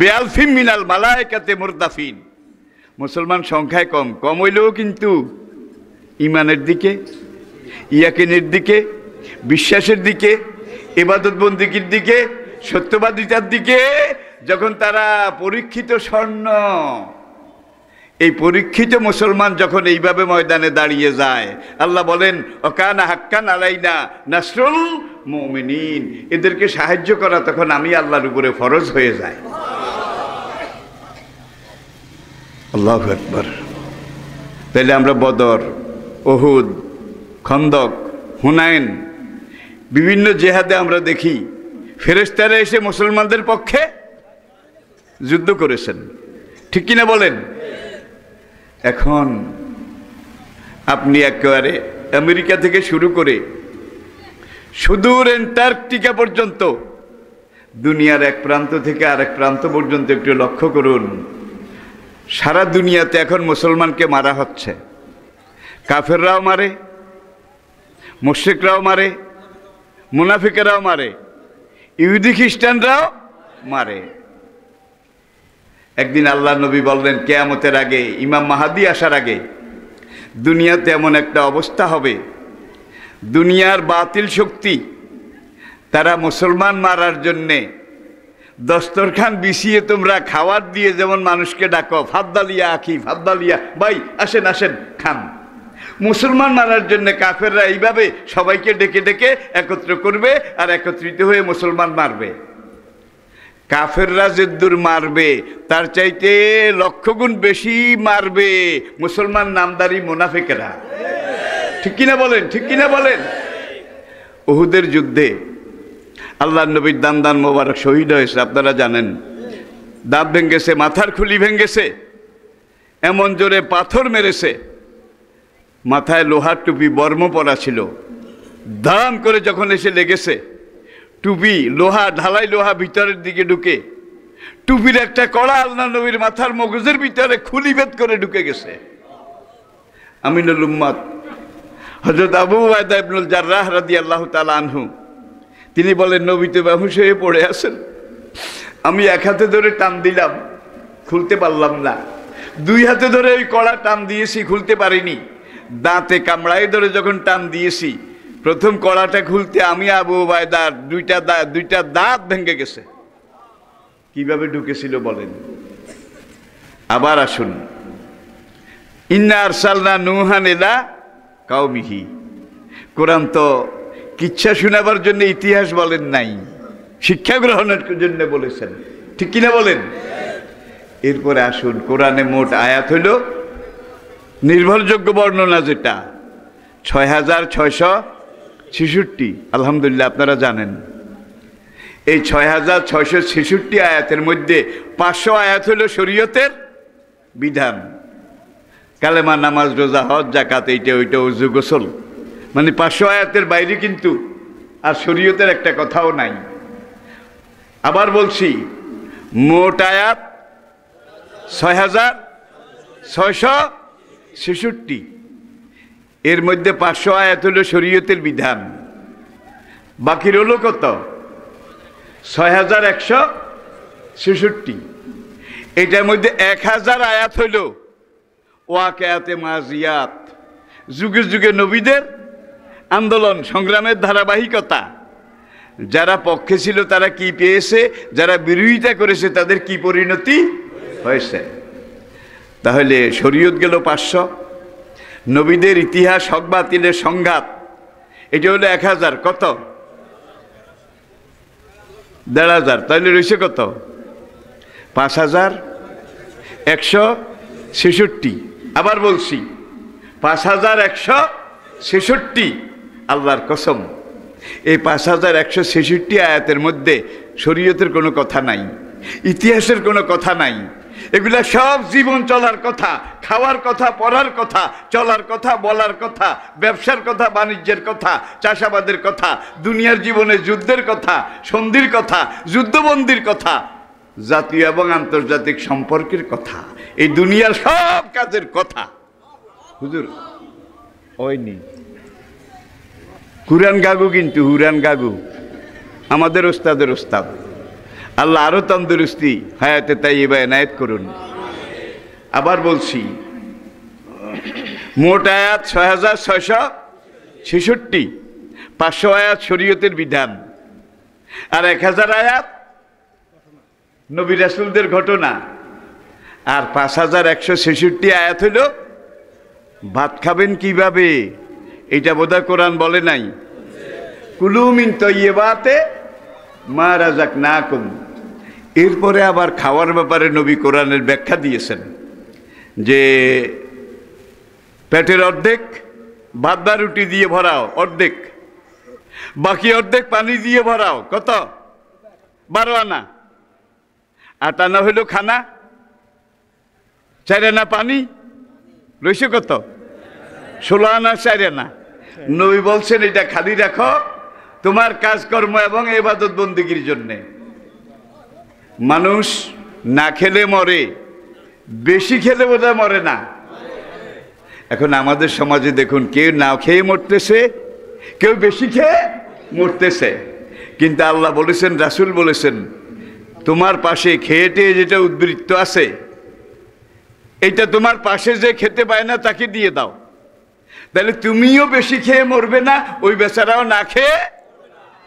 বেয়ালফিম মিনাল মালায়কাতে মুরদাফিন মুসলমান সংখ্যায় কম কম হইলেও কিন্তু ইমানের দিকে ইয়াকিনের দিকে বিশ্বাসের দিকে এবাদত বন্দিকির দিকে সত্যবাদিতার দিকে যখন তারা পরীক্ষিত স্বর্ণ এই পরীক্ষিত মুসলমান যখন এইভাবে ময়দানে দাঁড়িয়ে যায় আল্লাহ বলেন অকান হাক্কান আলাইনা নাসরুল মমিনিন এদেরকে সাহায্য করা তখন আমি আল্লাহর উপরে ফরজ হয়ে যায় আল্লাহ একবার তাহলে আমরা বদর ওহুদ খন্দক হুনায়ন বিভিন্ন জেহাদে আমরা দেখি ফেরেস্তারা এসে মুসলমানদের পক্ষে যুদ্ধ করেছেন ঠিক কিনা বলেন এখন আপনি একেবারে আমেরিকা থেকে শুরু করে সুদূর অ্যান্টার্কটিকা পর্যন্ত দুনিয়ার এক প্রান্ত থেকে আরেক প্রান্ত পর্যন্ত একটু লক্ষ্য করুন সারা দুনিয়াতে এখন মুসলমানকে মারা হচ্ছে কাফেররাও মারে মুশ্রিকরাও মারে মুনাফিকেরাও মারে ইহুদি খ্রিস্টানরাও মারে একদিন আল্লাহ নবী বললেন কেয়ামতের আগে ইমাম মাহাদি আসার আগে দুনিয়াতে এমন একটা অবস্থা হবে দুনিয়ার বাতিল শক্তি তারা মুসলমান মারার জন্যে দস্তরখান বিছিয়ে তোমরা খাওয়ার দিয়ে যেমন মানুষকে ডাকো ফাদ্দালিয়া আঁকি ফাদ্দালিয়া ভাই আসেন আসেন খান মুসলমান মারার জন্য কাফেররা এইভাবে সবাইকে ডেকে ডেকে একত্র করবে আর একত্রিত হয়ে মুসলমান মারবে কাফেররা জেদ্দুর মারবে তার চাইতে লক্ষগুণ বেশি মারবে মুসলমান নামদারি মোনাফেকেরা ঠিক কিনা বলেন ঠিক কিনা বলেন উহুদের যুদ্ধে আল্লাহ নবীর দান দান মোবারক শহীদ হয়েছে আপনারা জানেন দাঁত ভেঙ্গেছে মাথার খুলি ভেঙ্গেছে এমন জোরে পাথর মেরেছে মাথায় লোহার টুপি বর্ম পরা ছিল দাম করে যখন এসে লেগেছে টুপি লোহা ঢালাই লোহা ভিতরের দিকে ঢুকে টুপির একটা কড়া আল্লাহ নবীর মাথার মগজের ভিতরে খুলি ভেদ করে ঢুকে গেছে আমিনুল উম্মাদ হজরত আবু ওয়াদা ইবনুল জার্রাহ রাদি আল্লাহ তালা আনহু তিনি বলেন নবীতে বাহুস হয়ে পড়ে আছেন আমি এক হাতে ধরে টান দিলাম খুলতে পারলাম না দুই হাতে ধরে ওই কড়া টান দিয়েছি খুলতে পারিনি দাঁতে কামড়ায় ধরে যখন টান দিয়েছি প্রথম কড়াটা খুলতে আমি আবু বায়দার দুইটা দাঁত দুইটা দাঁত ভেঙে গেছে কিভাবে ঢুকেছিল বলেন আবার আসুন ইন্নার সালনা নুহান এলা কাউমিহি কোরআন তো কিচ্ছা শোনাবার জন্য ইতিহাস বলেন নাই শিক্ষা গ্রহণের জন্য বলেছেন ঠিক কিনা বলেন এরপরে আসুন কোরআনে মোট আয়াত হইল নির্ভরযোগ্য বর্ণনা যেটা ছয় হাজার ছয়শ ছেষট্টি আলহামদুলিল্লাহ আপনারা জানেন এই ছয় হাজার ছয়শো ছেষট্টি আয়াতের মধ্যে পাঁচশো আয়াত হলো শরীয়তের বিধান কালেমা নামাজ রোজা হজ জাকাত এইটা ওইটা উজু গোসল মানে পাঁচশো আয়াতের বাইরে কিন্তু আর শরীয়তের একটা কথাও নাই আবার বলছি মোট আয়াত ছয় হাজার ছয়শো ছেষট্টি এর মধ্যে পাঁচশো আয়াত হলো শরীয়তের বিধান বাকি রল কত ছয় হাজার একশো ছেষট্টি এটার মধ্যে এক হাজার আয়াত হইল ওয়াকেয়াতে মাজিয়াত যুগে যুগে নবীদের আন্দোলন সংগ্রামের ধারাবাহিকতা যারা পক্ষে ছিল তারা কি পেয়েছে যারা বিরোধিতা করেছে তাদের কি পরিণতি হয়েছে তাহলে শরীয়ত গেল পাঁচশো নবীদের ইতিহাস হক বাতিলের সংঘাত এটা হলো এক হাজার কত দেড় হাজার তাহলে রয়েছে কত পাঁচ হাজার একশো ছেষট্টি আবার বলছি পাঁচ হাজার একশো ছেষট্টি আল্লাহর কসম এই পাঁচ হাজার একশো ছেষট্টি আয়াতের মধ্যে শরীয়তের কোনো কথা নাই ইতিহাসের কোনো কথা নাই এগুলা সব জীবন চলার কথা খাওয়ার কথা পড়ার কথা চলার কথা বলার কথা ব্যবসার কথা বাণিজ্যের কথা চাষাবাদের কথা দুনিয়ার জীবনে যুদ্ধের কথা সন্ধির কথা যুদ্ধবন্দির কথা জাতীয় এবং আন্তর্জাতিক সম্পর্কের কথা এই দুনিয়ার সব কাজের কথা হুজুর হয়নি কুরান গাগু কিন্তু হুরান গাগু আমাদের ওস্তাদের ওস্তাদ আল্লাহ আরও তন্দুরুস্তি হায়াতে তাই বা এনায়ত করুন আবার বলছি মোট আয়াত ছয় হাজার ছয়শ ছেষট্টি পাঁচশো আয়াত শরীয়তের বিধান আর এক হাজার আয়াত নবী রাসুলদের ঘটনা আর পাঁচ হাজার একশো ছেষট্টি আয়াত হইল ভাত খাবেন কিভাবে এটা বোধহয় কোরআন বলে নাই কুলুমিন তৈবাতে মা রাজাক না কমু এরপরে আবার খাওয়ার ব্যাপারে নবী কোরআনের ব্যাখ্যা দিয়েছেন যে পেটের অর্ধেক ভাদ্দা রুটি দিয়ে ভরাও অর্ধেক বাকি অর্ধেক পানি দিয়ে ভরাও কত বারো আনা আট আনা হইল খানা চার আনা পানি রয়েছে কত ষোলো আনা চার আনা নবী বলছেন এটা খালি রাখো তোমার কাজকর্ম এবং এবাদত বন্দীগীর জন্যে মানুষ না খেলে মরে বেশি খেলে বোধহয় মরে না এখন আমাদের সমাজে দেখুন কেউ না খেয়ে মরতেছে কেউ বেশি খেয়ে মরতেছে কিন্তু আল্লাহ বলেছেন রাসুল বলেছেন তোমার পাশে খেয়েটে যেটা উদ্বৃত্ত আছে এটা তোমার পাশে যে খেতে পায় না তাকে দিয়ে দাও তাহলে তুমিও বেশি খেয়ে মরবে না ওই বেচারাও না খেয়ে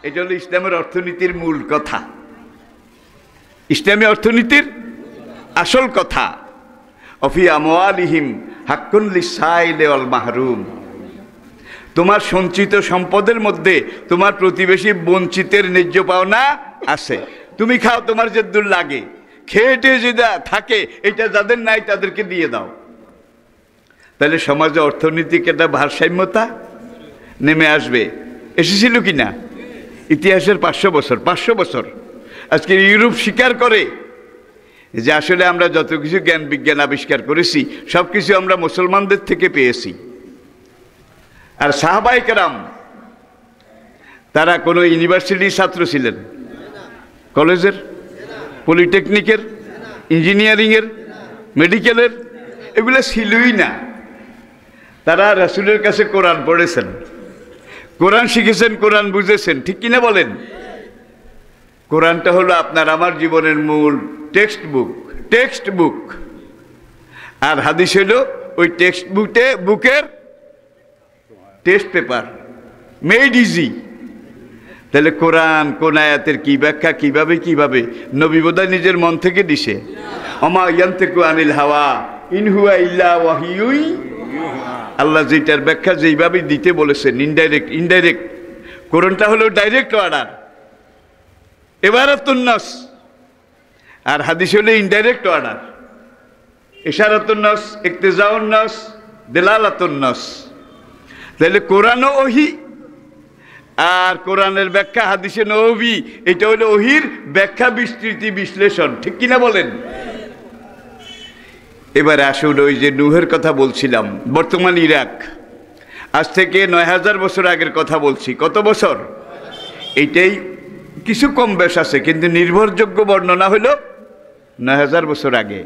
এটা হলো ইসলামের অর্থনীতির মূল কথা ইসলামী অর্থনীতির আসল কথা অফিয়া মোয়ালিহিম হাক্কুল্লি সাইলে অল মাহরুম তোমার সঞ্চিত সম্পদের মধ্যে তোমার প্রতিবেশী বঞ্চিতের ন্যায্য পাওনা আছে তুমি খাও তোমার যে দূর লাগে খেয়েটে যেটা থাকে এটা যাদের নাই তাদেরকে দিয়ে দাও তাহলে সমাজে অর্থনীতিক একটা ভারসাম্যতা নেমে আসবে এসেছিল কি না ইতিহাসের পাঁচশো বছর পাঁচশো বছর আজকে ইউরোপ স্বীকার করে যে আসলে আমরা যত কিছু জ্ঞান বিজ্ঞান আবিষ্কার করেছি সব কিছু আমরা মুসলমানদের থেকে পেয়েছি আর সাহাবাইকেরাম তারা কোনো ইউনিভার্সিটির ছাত্র ছিলেন কলেজের পলিটেকনিকের ইঞ্জিনিয়ারিংয়ের মেডিকেলের এগুলো ছিলই না তারা রাসুলের কাছে কোরআন পড়েছেন কোরআন শিখেছেন কোরআন বুঝেছেন ঠিক কিনা বলেন কোরআনটা হলো আপনার আমার জীবনের মূল টেক্সট বুক টেক্সট বুক আর হাদিস হলো ওই টেক্সট বুকে বুকের টেস্ট পেপার মেড ইজি তাহলে কোরআন কোন আয়াতের কী ব্যাখ্যা কীভাবে কীভাবে নবীবোধা নিজের মন থেকে দিছে অমা থেকে আনিল হাওয়া ইনহুয়া ইল্লা ওয়াহিউই আল্লাহ যেটার ব্যাখ্যা যেইভাবে দিতে বলেছেন ইনডাইরেক্ট ইনডাইরেক্ট কোরআনটা হলো ডাইরেক্ট অর্ডার এবারাতুন্নস আর হাদিস হলে ইনডাইরেক্ট অর্ডার ইশারাতুন্নস ইকতেজাউন্নস দিলালাতুন্নস তাহলে কোরআন ওহি আর কোরআনের ব্যাখ্যা হাদিসে নবি এটা হলো ওহির ব্যাখ্যা বিস্তৃতি বিশ্লেষণ ঠিক কিনা বলেন এবার আসুন ওই যে নুহের কথা বলছিলাম বর্তমান ইরাক আজ থেকে নয় হাজার বছর আগের কথা বলছি কত বছর এটাই কিছু কম বেশ আছে কিন্তু নির্ভরযোগ্য বর্ণনা হইল নয় হাজার বছর আগে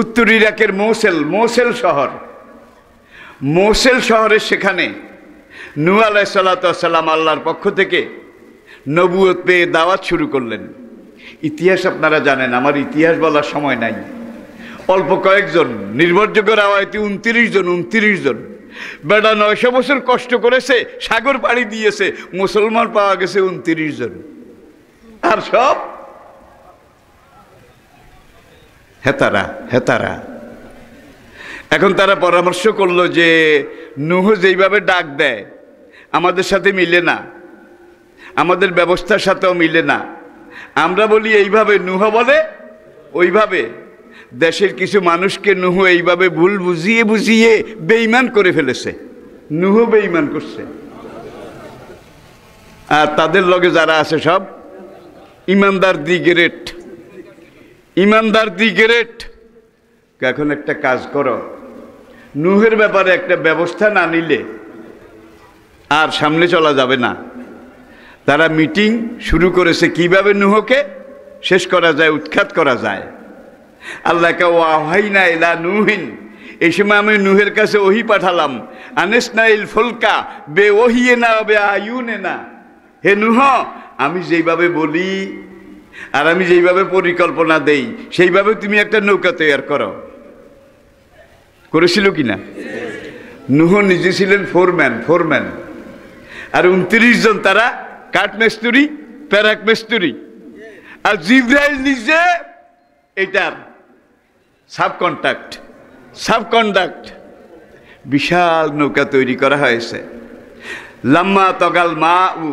উত্তর ইরাকের মৌসেল মৌসেল শহর মৌসেল শহরের সেখানে নু আলাই সাল্লাম আল্লাহর পক্ষ থেকে নবুয় পেয়ে দাওয়াত শুরু করলেন ইতিহাস আপনারা জানেন আমার ইতিহাস বলার সময় নাই অল্প কয়েকজন নির্ভরযোগ্য রাওয়ায়তি উনত্রিশ জন উনত্রিশ জন বেড়া নয়শো বছর কষ্ট করেছে সাগর পাড়ি দিয়েছে মুসলমান পাওয়া গেছে উনত্রিশ জন আর সব হেতারা হেতারা এখন তারা পরামর্শ করলো যে নুহ যেইভাবে ডাক দেয় আমাদের সাথে মিলে না আমাদের ব্যবস্থার সাথেও মিলে না আমরা বলি এইভাবে নুহ বলে ওইভাবে দেশের কিছু মানুষকে নুহ এইভাবে ভুল বুঝিয়ে বুঝিয়ে বেইমান করে ফেলেছে নুহ বেইমান করছে আর তাদের লগে যারা আছে সব ইমানদার দি গ্রেট ইমানদার দি গ্রেট এখন একটা কাজ কর নুহের ব্যাপারে একটা ব্যবস্থা না নিলে আর সামনে চলা যাবে না তারা মিটিং শুরু করেছে কিভাবে নুহকে শেষ করা যায় উৎখাত করা যায় কে ও আহাই না এলা নুহিন এই সময় আমি নুহের কাছে ওহি পাঠালাম আনেস না ইল ফুলকা বে ওহিয়ে না বে আয়ুনে না হে নুহ আমি যেইভাবে বলি আর আমি যেইভাবে পরিকল্পনা দেই সেইভাবে তুমি একটা নৌকা তৈরি করো করেছিল কি না নুহ নিজে ছিলেন ফোরম্যান ফোরম্যান আর উনত্রিশ জন তারা কাঠ মেস্তুরি প্যারাক মেস্তুরি আর জিব্রাইল নিজে এটার সাব কন্ট্রাক্ট সাব কন্ডাক্ট বিশাল নৌকা তৈরি করা হয়েছে লাম্মা তগাল মা উ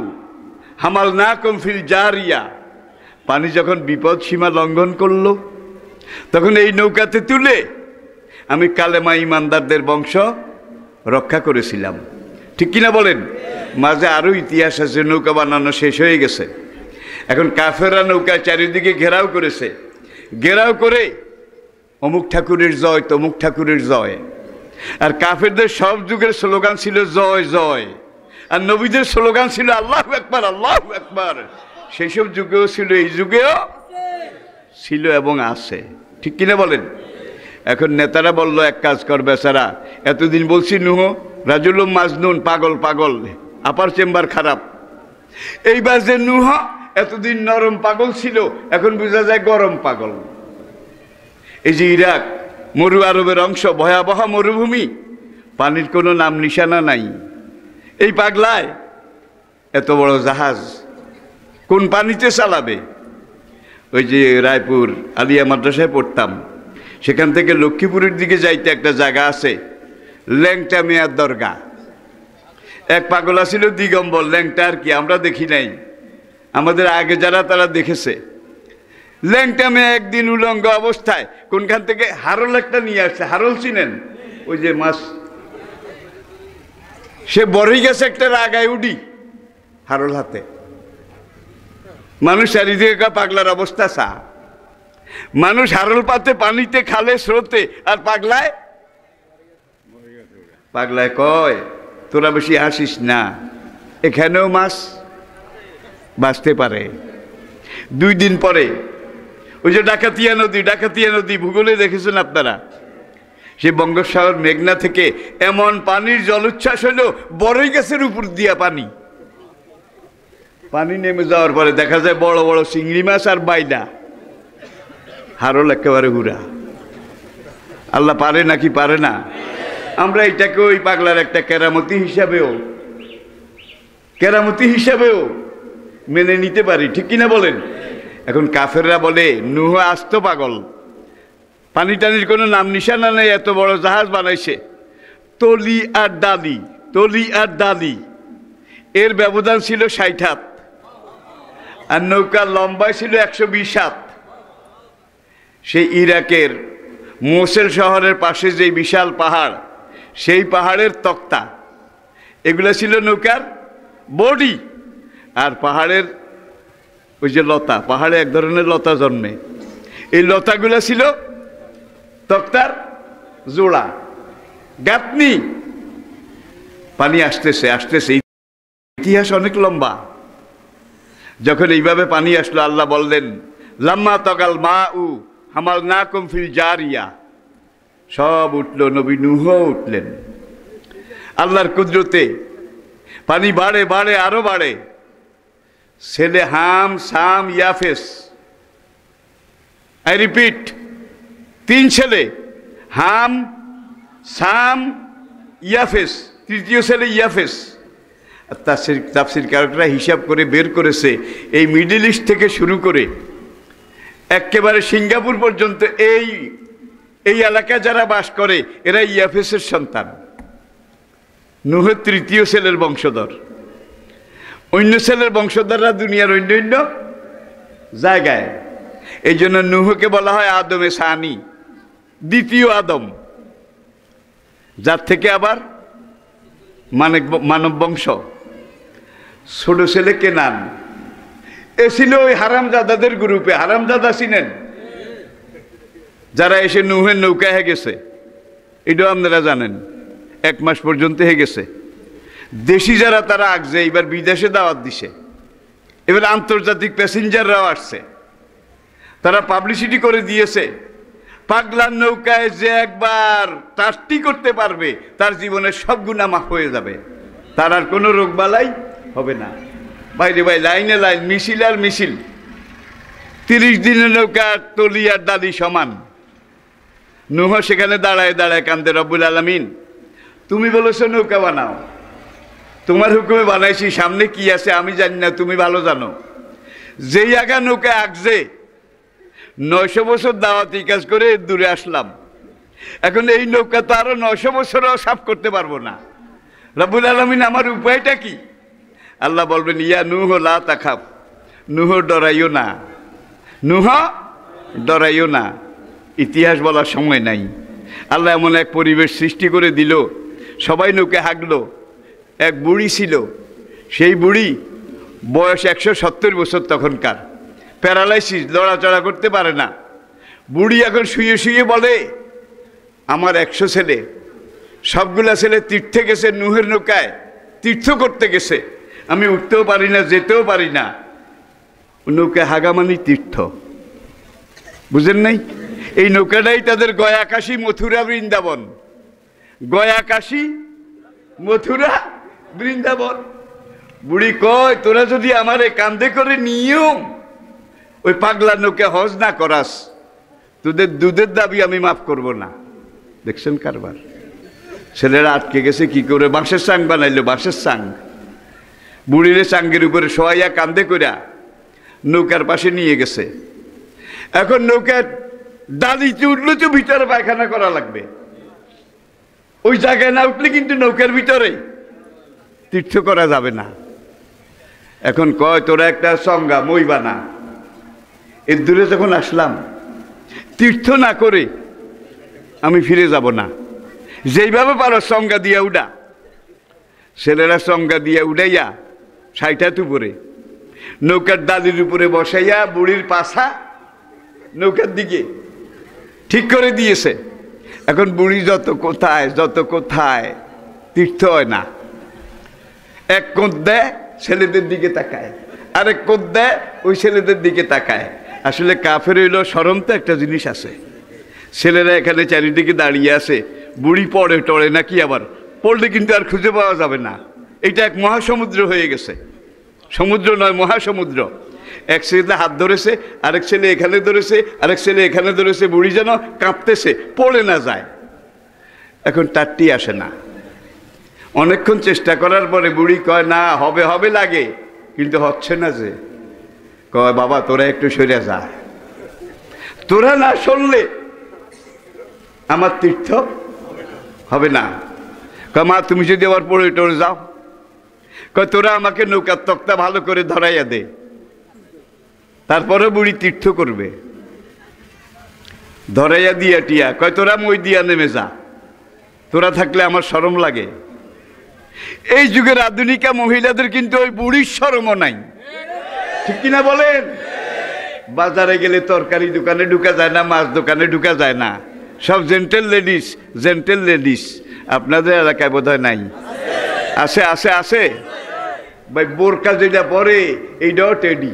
হামাল না কমফিল জারিয়া পানি যখন বিপদ সীমা লঙ্ঘন করল তখন এই নৌকাতে তুলে আমি কালেমা ইমানদারদের বংশ রক্ষা করেছিলাম ঠিক কিনা বলেন মাঝে আরও ইতিহাস আছে নৌকা বানানো শেষ হয়ে গেছে এখন কাফেরা নৌকা চারিদিকে ঘেরাও করেছে ঘেরাও করে অমুক ঠাকুরের জয় তমুক ঠাকুরের জয় আর কাফেরদের সব যুগের স্লোগান ছিল জয় জয় আর নবীদের স্লোগান ছিল আল্লাহ একবার আল্লাহ একবার সেসব যুগেও ছিল এই যুগেও ছিল এবং আছে ঠিক কিনা বলেন এখন নেতারা বলল এক কাজ কর বেচারা এতদিন বলছি নুহ রাজুল মাজনুন পাগল পাগল আপার চেম্বার খারাপ এইবার যে নুহ এতদিন নরম পাগল ছিল এখন বোঝা যায় গরম পাগল এই যে ইরাক মরু আরবের অংশ ভয়াবহ মরুভূমি পানির কোনো নাম নিশানা নাই এই পাগলায় এত বড় জাহাজ কোন পানিতে চালাবে ওই যে রায়পুর আলিয়া মাদ্রাসায় পড়তাম সেখান থেকে লক্ষ্মীপুরের দিকে যাইতে একটা জায়গা আছে ল্যাংটা মেয়ার দরগা এক পাগলা ছিল দিগম্বর ল্যাংটা আর কি আমরা দেখি নাই আমাদের আগে যারা তারা দেখেছে ল্যাংটা মেয়ে একদিন উলঙ্গ অবস্থায় কোনখান থেকে হারল একটা নিয়ে আসছে হারল চিনেন ওই যে মাছ সে বড়ই গেছে একটা রাগায় উডি হারল হাতে মানুষ চারিদিকে পাগলার অবস্থা সা মানুষ হারল পাতে পানিতে খালে স্রোতে আর পাগলায় পাগলায় কয় তোরা বেশি আসিস না এখানেও মাছ বাঁচতে পারে দুই দিন পরে ওই যে ডাকাতিয়া নদী ডাকাতিয়া নদী ভূগোলে দেখেছেন আপনারা সে বঙ্গোপসাগর মেঘনা থেকে এমন পানির জলোচ্ছ্বাস হলো বড়ই গাছের উপর দিয়া পানি পানি নেমে যাওয়ার পরে দেখা যায় বড় বড় চিংড়ি মাছ আর বাইনা হারল একেবারে হুরা আল্লাহ পারে নাকি পারে না আমরা এটাকে ওই পাগলার একটা কেরামতি হিসাবেও কেরামতি হিসাবেও মেনে নিতে পারি ঠিক কিনা বলেন এখন কাফেররা বলে নুহ আস্ত পাগল পানি টানির কোনো নাম নিশানা নেই এত বড় জাহাজ বানাইছে তলি আর দালি তলি আর দালি এর ব্যবধান ছিল ষাট হাত আর নৌকার লম্বায় ছিল একশো বিশ হাত সেই ইরাকের মোসেল শহরের পাশে যে বিশাল পাহাড় সেই পাহাড়ের তক্তা এগুলো ছিল নৌকার বডি আর পাহাড়ের ওই যে লতা পাহাড়ে এক ধরনের লতা জন্মে এই লতাগুলো ছিল তক্তার জোড়া গাঁতনি পানি আসতেছে আসতেছে ইতিহাস অনেক লম্বা যখন এইভাবে পানি আসলো আল্লাহ বললেন লাম্মা তকাল মা উ হামাল না কমফিল জারিয়া সব উঠল নবী নুহ উঠলেন আল্লাহর কুদরতে পানি বাড়ে বাড়ে আরও বাড়ে ছেলে হাম সাম ইয়াফেস আই রিপিট তিন ছেলে হাম সাম ইয়াফেস তৃতীয় ছেলে ইয়াফেস তাফসির তাফসির কারকরা হিসাব করে বের করেছে এই মিডিল ইস্ট থেকে শুরু করে একেবারে সিঙ্গাপুর পর্যন্ত এই এই এলাকায় যারা বাস করে এরা ইয়াফেসের সন্তান নুহের তৃতীয় ছেলের বংশধর অন্য ছেলের বংশধররা দুনিয়ার অন্য অন্য জায়গায় এই জন্য নুহকে বলা হয় আদমে সানি দ্বিতীয় আদম যার থেকে আবার মানে মানব বংশ ছোট ছেলে নান এ ছিল ওই হারামজাদাদের গ্রুপে হারামজাদা ছিলেন যারা এসে নুহের নৌকা হয়ে গেছে এটাও আপনারা জানেন এক মাস পর্যন্ত হয়ে গেছে দেশি যারা তারা আগছে এবার বিদেশে দাওয়াত দিছে এবার আন্তর্জাতিক প্যাসেঞ্জাররাও আসছে তারা পাবলিসিটি করে দিয়েছে পাগলার নৌকায় যে একবার তাস্তি করতে পারবে তার জীবনের সব গুণা মাফ হয়ে যাবে তার আর কোনো রোগ বালাই হবে না বাইরে ভাই লাইনে লাইন মিছিল আর মিছিল তিরিশ দিনের নৌকা তলি আর দাদি সমান নুহ সেখানে দাঁড়ায় দাঁড়ায় কান্দে রব্বুল আলমিন তুমি বলেছ নৌকা বানাও তোমার হুকুমে বানাইছি সামনে কি আছে আমি জানি না তুমি ভালো জানো যেই আগা নৌকা আঁকছে নয়শো বছর দাওয়াতি কাজ করে দূরে আসলাম এখন এই নৌকা তো আরও নয়শো বছরও সাফ করতে পারবো না রাবুল আলমিন আমার উপায়টা কি আল্লাহ বলবেন ইয়া নুহ লা তাখাব নুহ ডরাইও না নুহ ডরাইও না ইতিহাস বলার সময় নাই আল্লাহ এমন এক পরিবেশ সৃষ্টি করে দিল সবাই নৌকে হাঁকলো এক বুড়ি ছিল সেই বুড়ি বয়স একশো সত্তর বছর তখনকার প্যারালাইসিস লড়াচড়া করতে পারে না বুড়ি এখন শুয়ে শুয়ে বলে আমার একশো ছেলে সবগুলা ছেলে তীর্থে গেছে নুহের নৌকায় তীর্থ করতে গেছে আমি উঠতেও পারি না যেতেও পারি না নৌকায় হাগামানি তীর্থ বুঝেন নাই এই নৌকাটাই তাদের কাশি মথুরা বৃন্দাবন গয়াকাশী মথুরা বৃন্দাবন বুড়ি কয় তোরা যদি আমারে কান্দে করে নিয়েও ওই পাগলা নোকে হজ না করাস তোদের দুধের দাবি আমি মাফ করব না দেখছেন কারবার ছেলেরা আটকে গেছে কি করে বাঁশের সাং বানাইলো বাঁশের চাং বুড়িরে চাঙ্গের উপরে সবাইয়া কান্দে কইরা নৌকার পাশে নিয়ে গেছে এখন নৌকার ডালিতে উঠলে তো ভিতরে পায়খানা করা লাগবে ওই জায়গায় না উঠলে কিন্তু নৌকার ভিতরে তীর্থ করা যাবে না এখন কয় তোরা একটা সংজ্ঞা মই বানা এর দূরে যখন আসলাম তীর্থ না করে আমি ফিরে যাব না যেইভাবে পারো সংজ্ঞা দিয়া উডা ছেলেরা সংজ্ঞা দিয়া উডাইয়া সাইটা উপরে নৌকার ডালির উপরে বসাইয়া বুড়ির পাশা নৌকার দিকে ঠিক করে দিয়েছে এখন বুড়ি যত কোথায় যত কোথায় তীর্থ হয় না এক কোদ দেয় ছেলেদের দিকে তাকায় আরেক কোদ দেয় ওই ছেলেদের দিকে তাকায় আসলে কাফের হইল সরম তো একটা জিনিস আছে ছেলেরা এখানে চারিদিকে দাঁড়িয়ে আছে বুড়ি পড়ে টড়ে নাকি আবার পড়লে কিন্তু আর খুঁজে পাওয়া যাবে না এটা এক মহাসমুদ্র হয়ে গেছে সমুদ্র নয় মহাসমুদ্র এক ছেলে হাত ধরেছে আরেক ছেলে এখানে ধরেছে আরেক ছেলে এখানে ধরেছে বুড়ি যেন কাঁপতেছে পড়ে না যায় এখন তারটি আসে না অনেকক্ষণ চেষ্টা করার পরে বুড়ি কয় না হবে হবে লাগে কিন্তু হচ্ছে না যে কয় বাবা তোরা একটু সরে যা তোরা না শুনলে আমার তীর্থ হবে না মা তুমি যদি আবার পড়ে টোরে যাও কয় তোরা আমাকে নৌকার তক্তা ভালো করে ধরাইয়া দে তারপরে বুড়ি তীর্থ করবে ধরাইয়া দিয়া টিয়া কয় তোরা মই দিয়া নেমে যা তোরা থাকলে আমার সরম লাগে এই যুগের আধুনিকা মহিলাদের কিন্তু ওই বুড়ির সরমও নাই ঠিক কিনা বলেন বাজারে গেলে তরকারি দোকানে ঢুকা যায় না মাছ দোকানে ঢুকা যায় না সব জেন্টেল লেডিস জেন্টেল লেডিস আপনাদের এলাকায় বোধ হয় নাই আছে আছে আছে ভাই বোরকা যেটা পরে এইটাও টেডি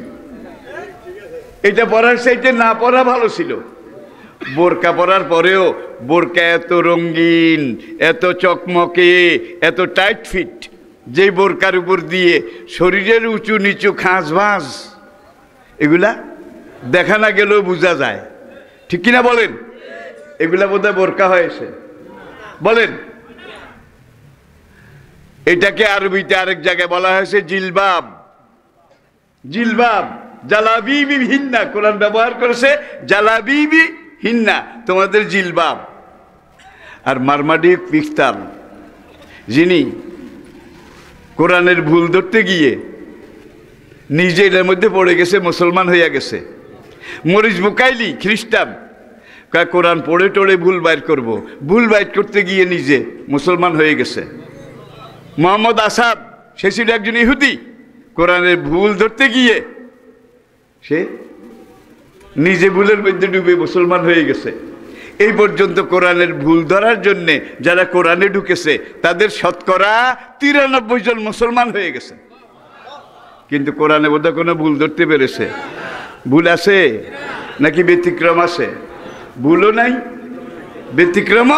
এটা পরার সেইটা না পরা ভালো ছিল বোরকা পরার পরেও বোরকা এত রঙিন এত চকমকে এত টাইট ফিট যেই বোরকার উপর দিয়ে শরীরের উঁচু নিচু খাঁজ ভাঁজ এগুলা দেখা না গেলেও বোঝা যায় ঠিক কিনা বলেন এগুলা বোধ বোরকা হয়েছে বলেন এটাকে আরবিতে আরেক জায়গায় বলা হয়েছে জিলবাব জিলবাব জালাবিবি হিন্না কোরআন ব্যবহার করেছে জালাবিবি হিন্না তোমাদের জিলবাব আর মারমাডি পিক্তার যিনি কোরআনের ভুল ধরতে গিয়ে নিজে এটার মধ্যে পড়ে গেছে মুসলমান হইয়া গেছে মরিচ বুকাইলি খ্রিস্টান কা কোরআন পড়ে টড়ে ভুল বাইর করব। ভুল বাইর করতে গিয়ে নিজে মুসলমান হয়ে গেছে মোহাম্মদ আসাদ সে ছিল একজন ইহুদি কোরআনের ভুল ধরতে গিয়ে সে নিজে ভুলের মধ্যে ডুবে মুসলমান হয়ে গেছে এই পর্যন্ত কোরআনের ভুল ধরার জন্যে যারা কোরআনে ঢুকেছে তাদের শতকরা তিরানব্বই জন মুসলমান হয়ে গেছে কিন্তু কোরআনে বোধহয় কোনো ভুল ধরতে পেরেছে ভুল আছে নাকি ব্যতিক্রম আছে ভুলও নাই ব্যতিক্রম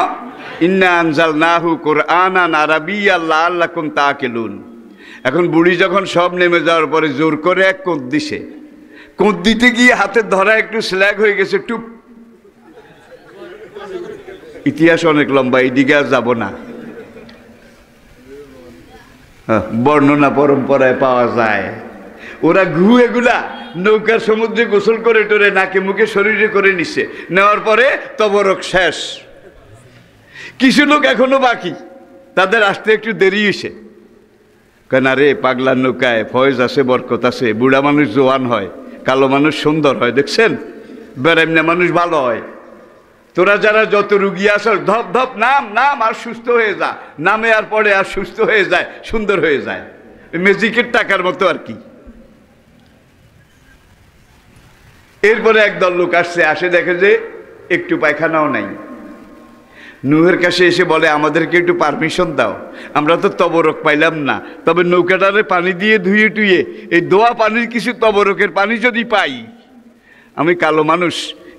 ইন্না আনজাল নাহু কোরআন আরবি আল্লাহ আল্লাহ কোন তা কেলুন এখন বুড়ি যখন সব নেমে যাওয়ার পরে জোর করে এক কোঁদ দিছে কোঁদ দিতে গিয়ে হাতে ধরা একটু স্ল্যাগ হয়ে গেছে টুপ ইতিহাস অনেক লম্বা এইদিকে আর যাব না হ্যাঁ, বর্ণনা পরম্পরায় পাওয়া যায় ওরা ঘু এগুলা নৌকার সমুদ্রে গোসল করে টোরে নাকে মুখে শরীরে করে নিছে নেওয়ার পরে তবরক শেষ কিছু লোক এখনো বাকি তাদের আসতে একটু দেরি হয়েছে কেন রে পাগলা নৌকায় ফয়েজ আছে বরকত আছে বুড়া মানুষ জোয়ান হয় কালো মানুষ সুন্দর হয় দেখছেন বেড়ামনা মানুষ ভালো হয় তোরা যারা যত রুগী আসল ধপ ধপ নাম নাম আর সুস্থ হয়ে যা নামে আর পরে আর সুস্থ হয়ে যায় সুন্দর হয়ে যায় মেজিকের টাকার মতো আর কি এরপরে একদল লোক আসছে আসে দেখে যে একটু পায়খানাও নাই নুহের কাছে এসে বলে আমাদেরকে একটু পারমিশন দাও আমরা তো তবরক পাইলাম না তবে নৌকাটারে পানি দিয়ে ধুয়ে টুয়ে এই দোয়া পানির কিছু তবরকের পানি যদি পাই আমি কালো মানুষ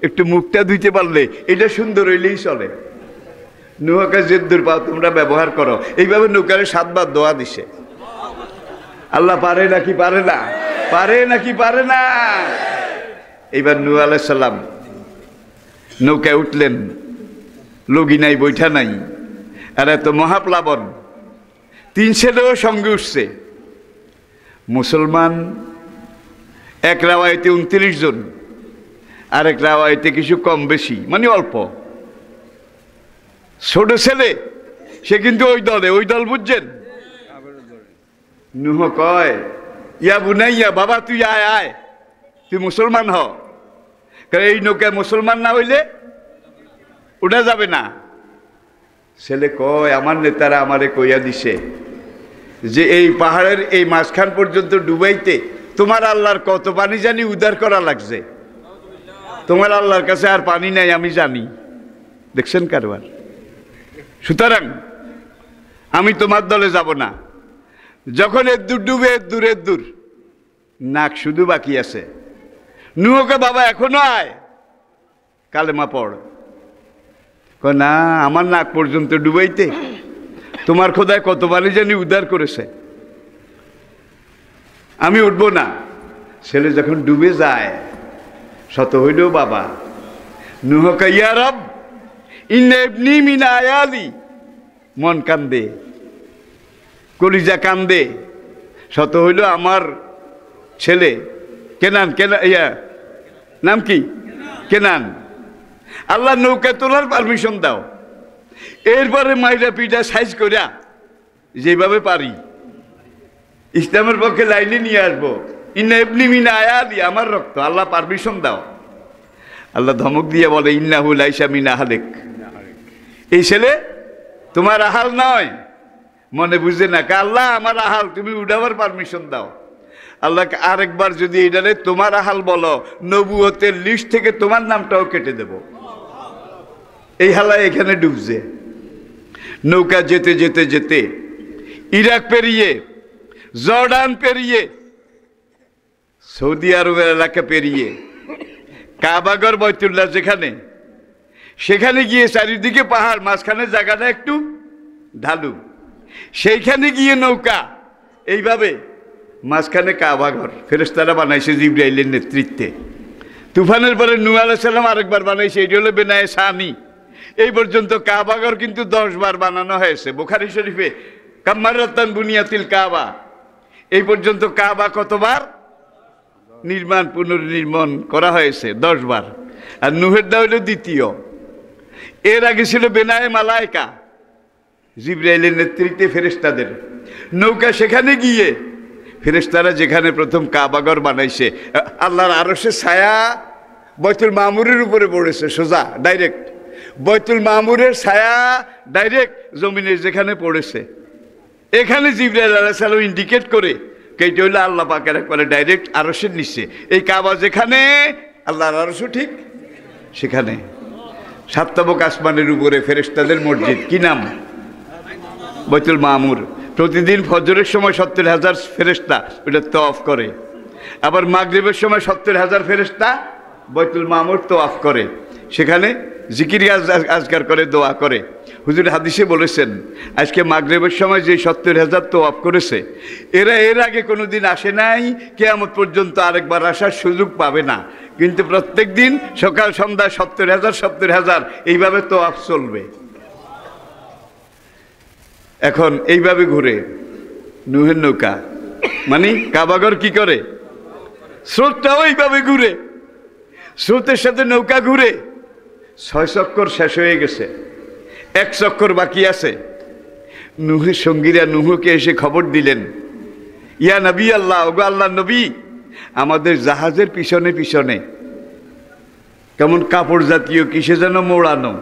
একটু মুখটা ধুইতে পারলে এটা সুন্দর হইলেই চলে নৌকার জেদ্দুর পাও তোমরা ব্যবহার করো এইভাবে নৌকারে সাতবার দোয়া দিছে আল্লাহ পারে নাকি পারে না পারে নাকি পারে না এইবার নু আলাইসাল্লাম নৌকায় উঠলেন লগি নাই বৈঠা নাই আর এত মহাপ্লাবন তিন ছেলেও সঙ্গে উঠছে মুসলমান এক রাওয়ায়তে উনত্রিশ জন আরেক রাওয়াইতে কিছু কম বেশি মানে অল্প ছোট ছেলে সে কিন্তু ওই দলে ওই দল বুঝছেন নুহ কয় ইয়া বুনাইয়া বাবা তুই আয় আয় তুই মুসলমান হ কারণ এই নৌকায় মুসলমান না হইলে উঠা যাবে না ছেলে কয় আমার নেতারা আমারে কইয়া দিছে যে এই পাহাড়ের এই মাঝখান পর্যন্ত ডুবাইতে তোমার আল্লাহর কত পানি জানি উদ্ধার করা লাগছে তোমার আল্লাহর কাছে আর পানি নাই আমি জানি দেখছেন কারবার সুতরাং আমি তোমার দলে যাব না যখন এদ্দুর ডুবে এদ্দুর এদ্দুর নাক শুধু বাকি আছে নুহকে বাবা এখনো আয় কালেমা পড় না আমার নাক পর্যন্ত ডুবাইতে তোমার খোদায় কত বালি জানি উদ্ধার করেছে আমি উঠবো না ছেলে যখন ডুবে যায় শত হইল বাবা নুহকাইয়ারব ইনি রব মিনা আয়ালি মন কান্দে কলিজা কান্দে শত হইল আমার ছেলে কেনান কেনা ইয়া নাম কি কেনান আল্লাহ নৌকা তোলার পারমিশন দাও এরপরে মাইরা পিঠা সাইজ করিয়া যেভাবে পারি ইসলামের পক্ষে লাইনে নিয়ে আসবো ইন্না এমনি মিনা দিয়ে আমার রক্ত আল্লাহ পারমিশন দাও আল্লাহ ধমক দিয়ে বলে ইন্নাহুল আইসা মিনা হালেক এই ছেলে তোমার আহাল নয় মনে বুঝে না আল্লাহ আমার আহাল তুমি উঠাবার পারমিশন দাও আল্লাহকে আরেকবার যদি এটারে তোমার আহাল বলো নবুয়তের লিস্ট থেকে তোমার নামটাও কেটে দেব এই হালা এখানে ডুবছে নৌকা যেতে যেতে যেতে ইরাক পেরিয়ে জর্ডান পেরিয়ে সৌদি আরবের এলাকা পেরিয়ে কাবাগর বৈতুল্লাহ যেখানে সেখানে গিয়ে চারিদিকে পাহাড় মাঝখানে জায়গাটা একটু ঢালু সেইখানে গিয়ে নৌকা এইভাবে মাঝখানে কাবাঘর ফেরস্তারা বানাইছে জিব্রাইলের নেতৃত্বে তুফানের পরে নু আলাইসাল্লাম আরেকবার বানাইছে এটি হলো বেনায় সানি এই পর্যন্ত কাবাগর কিন্তু দশবার বানানো হয়েছে বোখারি শরীফে কাম্মার রত্তান বুনিয়াতিল কাবা এই পর্যন্ত কাবা কতবার নির্মাণ পুনর্নির্মাণ করা হয়েছে দশবার আর দা হইল দ্বিতীয় এর আগে ছিল বেনায় মালায়কা জিব্রাইলের নেতৃত্বে ফেরেস্তাদের নৌকা সেখানে গিয়ে ফেরেস্তারা যেখানে প্রথম কাবাগর বানাইছে আল্লাহর সে ছায়া বৈতুল মামুরের উপরে পড়েছে সোজা ডাইরেক্ট বৈতুল মামুরের ছায়া ডাইরেক্ট জমিনের যেখানে পড়েছে এখানে জিব্রাইল আলাহ সালাম ইন্ডিকেট করে কে জৈলা আল্লাহ পাকের একবারে ডাইরেক্ট আরসের নিচ্ছে এই কাবা যেখানে আল্লাহর আরসও ঠিক সেখানে সাততাবক আসমানের উপরে ফেরেস্তাদের মসজিদ কি নাম বৈতুল মামুর প্রতিদিন ফজরের সময় সত্তর হাজার ফেরেস্তা তো তফ করে আবার মাগরীবের সময় সত্তর হাজার ফেরেস্তা বৈতুল মামুর তো অফ করে সেখানে জিকির আজগার করে দোয়া করে হুজুর হাদিসে বলেছেন আজকে মাগরেবের সময় যে সত্তর হাজার তো অফ করেছে এরা এর আগে কোনো দিন আসে নাই কেয়ামত পর্যন্ত আরেকবার আসার সুযোগ পাবে না কিন্তু প্রত্যেক দিন সকাল সন্ধ্যা সত্তর হাজার সত্তর হাজার এইভাবে তো অফ চলবে এখন এইভাবে ঘুরে নুহের নৌকা মানে কাবাগর কি করে স্রোতটাও এইভাবে ঘুরে স্রোতের সাথে নৌকা ঘুরে ছয় চক্কর শেষ হয়ে গেছে এক চক্কর বাকি আছে নুহু সঙ্গীরা নুহুকে এসে খবর দিলেন ইয়া নবী আল্লাহ ওগো আল্লাহ নবী আমাদের জাহাজের পিছনে পিছনে কেমন কাপড় জাতীয় কিসে যেন মোড়ানো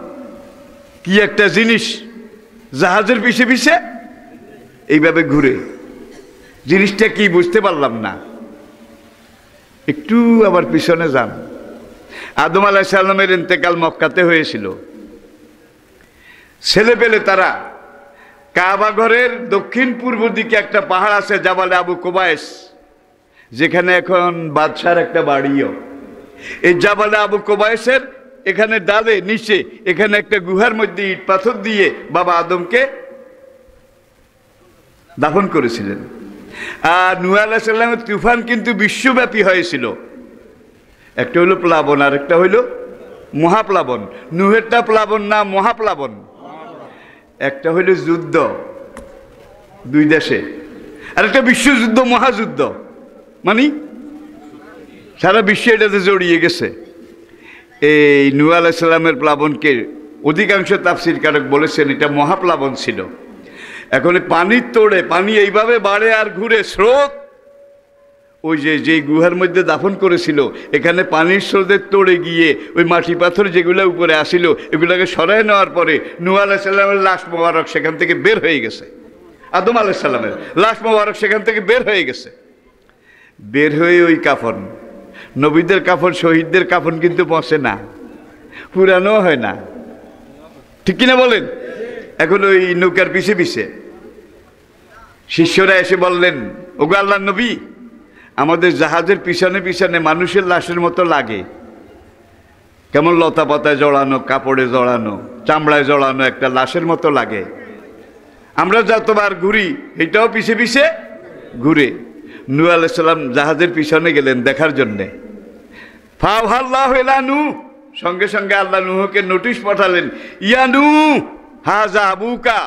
কি একটা জিনিস জাহাজের পিছে পিছে এইভাবে ঘুরে জিনিসটা কি বুঝতে পারলাম না একটু আবার পিছনে যান আদম আলাহ সাল্লামের ইন্তেকাল মক্কাতে হয়েছিল ছেলে পেলে তারা কাবা ঘরের দক্ষিণ পূর্ব দিকে একটা পাহাড় আছে জাবালে আবু কোবায়েস যেখানে এখন বাদশার একটা বাড়িও এই জাবালে আবু কোবায়েসের এখানে ডালে নিচে এখানে একটা গুহার মধ্যে ইট পাথর দিয়ে বাবা আদমকে দাফন করেছিলেন আর নু সাল্লামের তুফান কিন্তু বিশ্বব্যাপী হয়েছিল একটা হলো প্লাবন আর একটা হইল মহাপ্লাবন নুহেরটা প্লাবন না মহাপ্লাবন একটা হইল যুদ্ধ দুই দেশে আর একটা বিশ্বযুদ্ধ মহাযুদ্ধ মানে সারা বিশ্ব এটাতে জড়িয়ে গেছে এই নু আলাইসাল্লামের প্লাবনকে অধিকাংশ তাফসির কারক বলেছেন এটা মহাপ্লাবন ছিল এখন পানির তোড়ে পানি এইভাবে বাড়ে আর ঘুরে স্রোত ওই যে যে গুহার মধ্যে দাফন করেছিল এখানে পানির স্রোতে তোড়ে গিয়ে ওই মাটি পাথর যেগুলো উপরে আসিল এগুলোকে সরায় নেওয়ার পরে নূ আলাহিসাল্লামের লাশ মোবারক সেখান থেকে বের হয়ে গেছে আদম আলাহিসাল্লামের লাশ মোবারক সেখান থেকে বের হয়ে গেছে বের হয়ে ওই কাফন নবীদের কাফন শহীদদের কাফন কিন্তু বসে না পুরানো হয় না ঠিক কিনা বলেন এখন ওই নৌকার পিছে পিছে শিষ্যরা এসে বললেন ওগো আল্লাহ নবী আমাদের জাহাজের পিছনে পিছনে মানুষের লাশের মতো লাগে কেমন লতা পাতায় জড়ানো কাপড়ে জড়ানো চামড়ায় জড়ানো একটা লাশের মতো লাগে আমরা যতবার ঘুরি এটাও পিছে পিছে ঘুরে নু আলাইসাল্লাম জাহাজের পিছনে গেলেন দেখার জন্যে ফাহাল্লাহ নু সঙ্গে সঙ্গে আল্লাহ নুহকে নোটিশ পাঠালেন ইয়ানু হাজা বুকা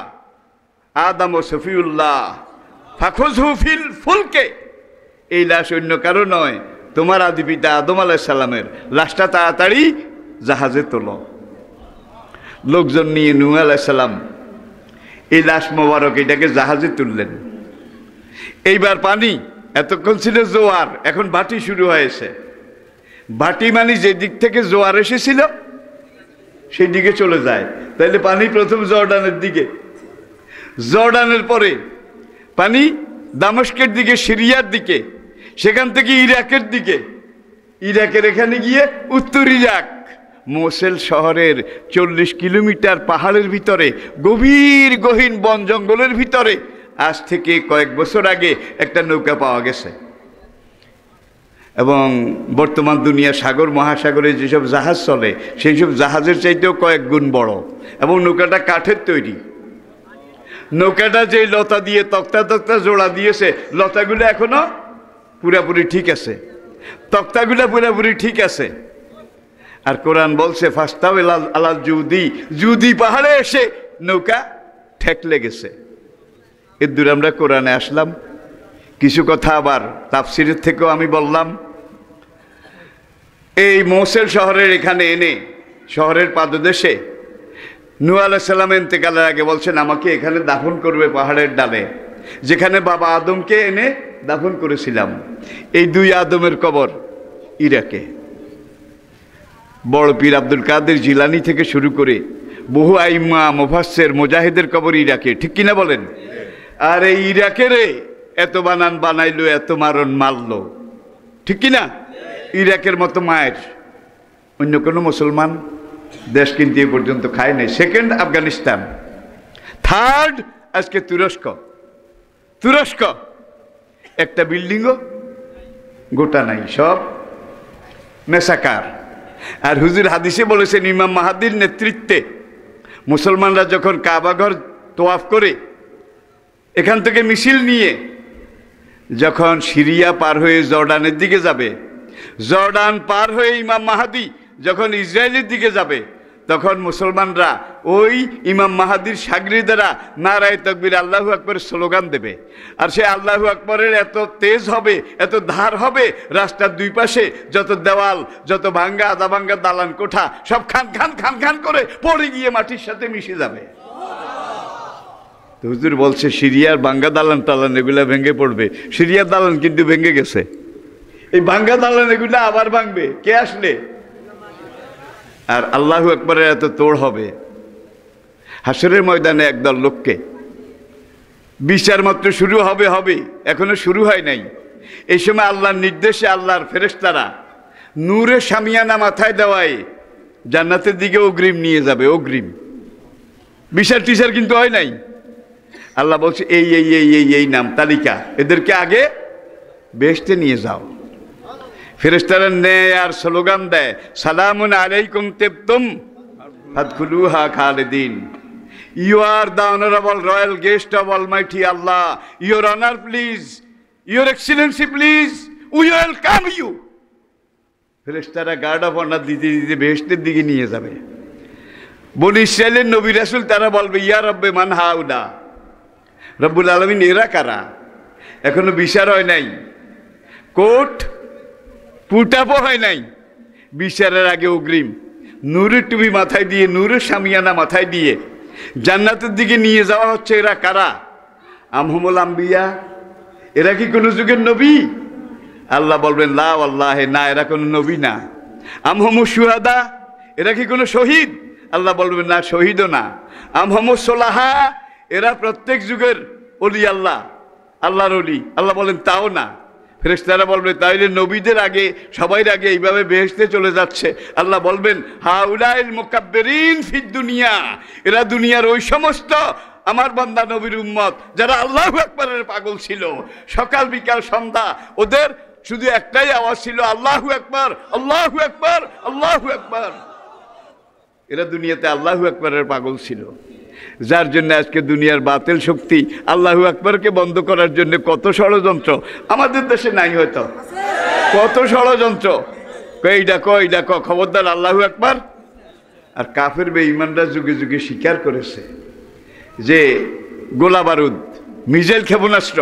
আদাম ও শফিউল্লাহ ফাখুজ হুফিল ফুলকে এই লাশ অন্য কারো নয় তোমার আদি পিতা আদম আলাহ সালামের লাশটা তাড়াতাড়ি জাহাজে তোল লোকজন নিয়ে নু আলাহ সালাম এই লাশ মোবারক এটাকে জাহাজে তুললেন এইবার পানি এতক্ষণ ছিল জোয়ার এখন বাটি শুরু হয়েছে বাটি মানে যেদিক থেকে জোয়ার এসেছিল সেই দিকে চলে যায় তাহলে পানি প্রথম জর্ডানের দিকে জর্ডানের পরে পানি দামস্কের দিকে সিরিয়ার দিকে সেখান থেকে ইরাকের দিকে ইরাকের এখানে গিয়ে উত্তর ইরাক মোসেল শহরের চল্লিশ কিলোমিটার পাহাড়ের ভিতরে গভীর গহীন বন জঙ্গলের ভিতরে আজ থেকে কয়েক বছর আগে একটা নৌকা পাওয়া গেছে এবং বর্তমান দুনিয়া সাগর মহাসাগরে যেসব জাহাজ চলে সেই সব জাহাজের চাইতেও কয়েক গুণ বড় এবং নৌকাটা কাঠের তৈরি নৌকাটা যে লতা দিয়ে তক্তা তক্তা জোড়া দিয়েছে লতাগুলো এখনও পুরাপুরি ঠিক আছে তক্তাগুলা পুরাপুরি ঠিক আছে আর কোরআন বলছে ফাস্তাও আলা জুদি জুদি পাহাড়ে এসে নৌকা ঠেকলে গেছে এর দূরে আমরা কোরআনে আসলাম কিছু কথা আবার তাফসিরের থেকেও আমি বললাম এই মৌসের শহরের এখানে এনে শহরের পাদদেশে নুয়া আলাহ সাল্লাম এতেকালের আগে বলছেন আমাকে এখানে দাফন করবে পাহাড়ের ডালে যেখানে বাবা আদমকে এনে দাফন করেছিলাম এই দুই আদমের কবর ইরাকে বড় পীর আব্দুল কাদের জিলানি থেকে শুরু করে বহু আইমা মোফাসের মোজাহিদের কবর ইরাকে ঠিক কিনা বলেন আর এই ইরাকের এত বানান বানাইলো এত মারণ মারল ঠিক কিনা ইরাকের মতো মায়ের অন্য কোনো মুসলমান দেশ কিন্তু এ পর্যন্ত খায় নাই সেকেন্ড আফগানিস্তান থার্ড আজকে তুরস্ক তুরস্ক একটা বিল্ডিংও গোটা নাই সব নেশাকার আর হুজুর হাদিসে বলেছেন ইমাম মাহাদির নেতৃত্বে মুসলমানরা যখন কাবাঘর তোয়াফ করে এখান থেকে মিছিল নিয়ে যখন সিরিয়া পার হয়ে জর্ডানের দিকে যাবে জর্ডান পার হয়ে ইমাম মাহাদি যখন ইসরায়েলের দিকে যাবে তখন মুসলমানরা ওই ইমাম মাহাদির দ্বারা নারায় তকবির আল্লাহু আকবরের স্লোগান দেবে আর সে আল্লাহু আকবরের এত তেজ হবে এত ধার হবে রাস্তার দুই পাশে যত দেওয়াল যত ভাঙ্গা আদা ভাঙ্গা দালান কোঠা সব খান খান খান খান করে পড়ে গিয়ে মাটির সাথে মিশে যাবে তো হুজুর বলছে সিরিয়ার ভাঙ্গা দালান টালান এগুলো ভেঙে পড়বে সিরিয়ার দালান কিন্তু ভেঙে গেছে এই ভাঙ্গা দালান এগুলো আবার ভাঙবে কে আসলে আর আল্লাহ একবারে এত তোড় হবে হাসরের ময়দানে একদল লোককে বিচার মাত্র শুরু হবে হবে এখনো শুরু হয় নাই এই সময় আল্লাহর নির্দেশে আল্লাহর ফেরেস্তারা নূরে সামিয়ানা মাথায় দেওয়ায় জান্নাতের দিকে অগ্রিম নিয়ে যাবে অগ্রিম বিচার টিচার কিন্তু হয় নাই আল্লাহ বলছে এই এই এই এই এই নাম তালিকা এদেরকে আগে বেসতে নিয়ে যাও ফেরেস্তারা নেয় আর স্লোগান দেয় সালামুন আলাইকুম তেপ্তম ফাদখুলুহা খালেদিন you are the honourable royal guest of almighty Allah your honour please your excellency please we welcome you ফেরেস্তারা গার্ড অফ অনার দিতে দিতে বেহেস্তের দিকে নিয়ে যাবে বন ইসরায়েলের নবী রাসুল তারা বলবে ইয়া রব্বে মান হাউদা রব্বুল আলমিন এরা কারা এখনো বিচার হয় নাই কোর্ট পুটাপও হয় নাই বিচারের আগে অগ্রিম নূরের টুপি মাথায় দিয়ে নূরের সামিয়ানা মাথায় দিয়ে জান্নাতের দিকে নিয়ে যাওয়া হচ্ছে এরা কারা আমহমুল আম্বিয়া এরা কি কোনো যুগের নবী আল্লাহ বলবেন লাও আল্লাহে না এরা কোনো নবী না আমহমু সুহাদা এরা কি কোনো শহীদ আল্লাহ বলবেন না শহীদও না আমহমু সোলাহা এরা প্রত্যেক যুগের অলি আল্লাহ আল্লাহর অলি আল্লাহ বলেন তাও না ফেরেস্তারা বলবে তাইলে নবীদের আগে সবাইয়ের আগে এইভাবে বেহেসতে চলে যাচ্ছে আল্লাহ বলবেন হাউলাইল মোকাব্বেরিন ফির দুনিয়া এরা দুনিয়ার ওই সমস্ত আমার বান্দা নবীর উম্মত যারা আল্লাহ একবারের পাগল ছিল সকাল বিকাল সন্ধ্যা ওদের শুধু একটাই আওয়াজ ছিল আল্লাহ একবার আল্লাহ একবার আল্লাহ একবার এরা দুনিয়াতে আল্লাহ একবারের পাগল ছিল যার জন্য আজকে দুনিয়ার বাতিল শক্তি আল্লাহু আকবরকে বন্ধ করার জন্য কত ষড়যন্ত্র আমাদের দেশে নাই হয়তো কত ষড়যন্ত্র কই ডাকো এই ডাকো খবরদার আল্লাহু আকবর আর কাফের বেঈমানরা যুগে যুগে স্বীকার করেছে যে গোলা বারুদ মিজাইল ক্ষেপণাস্ত্র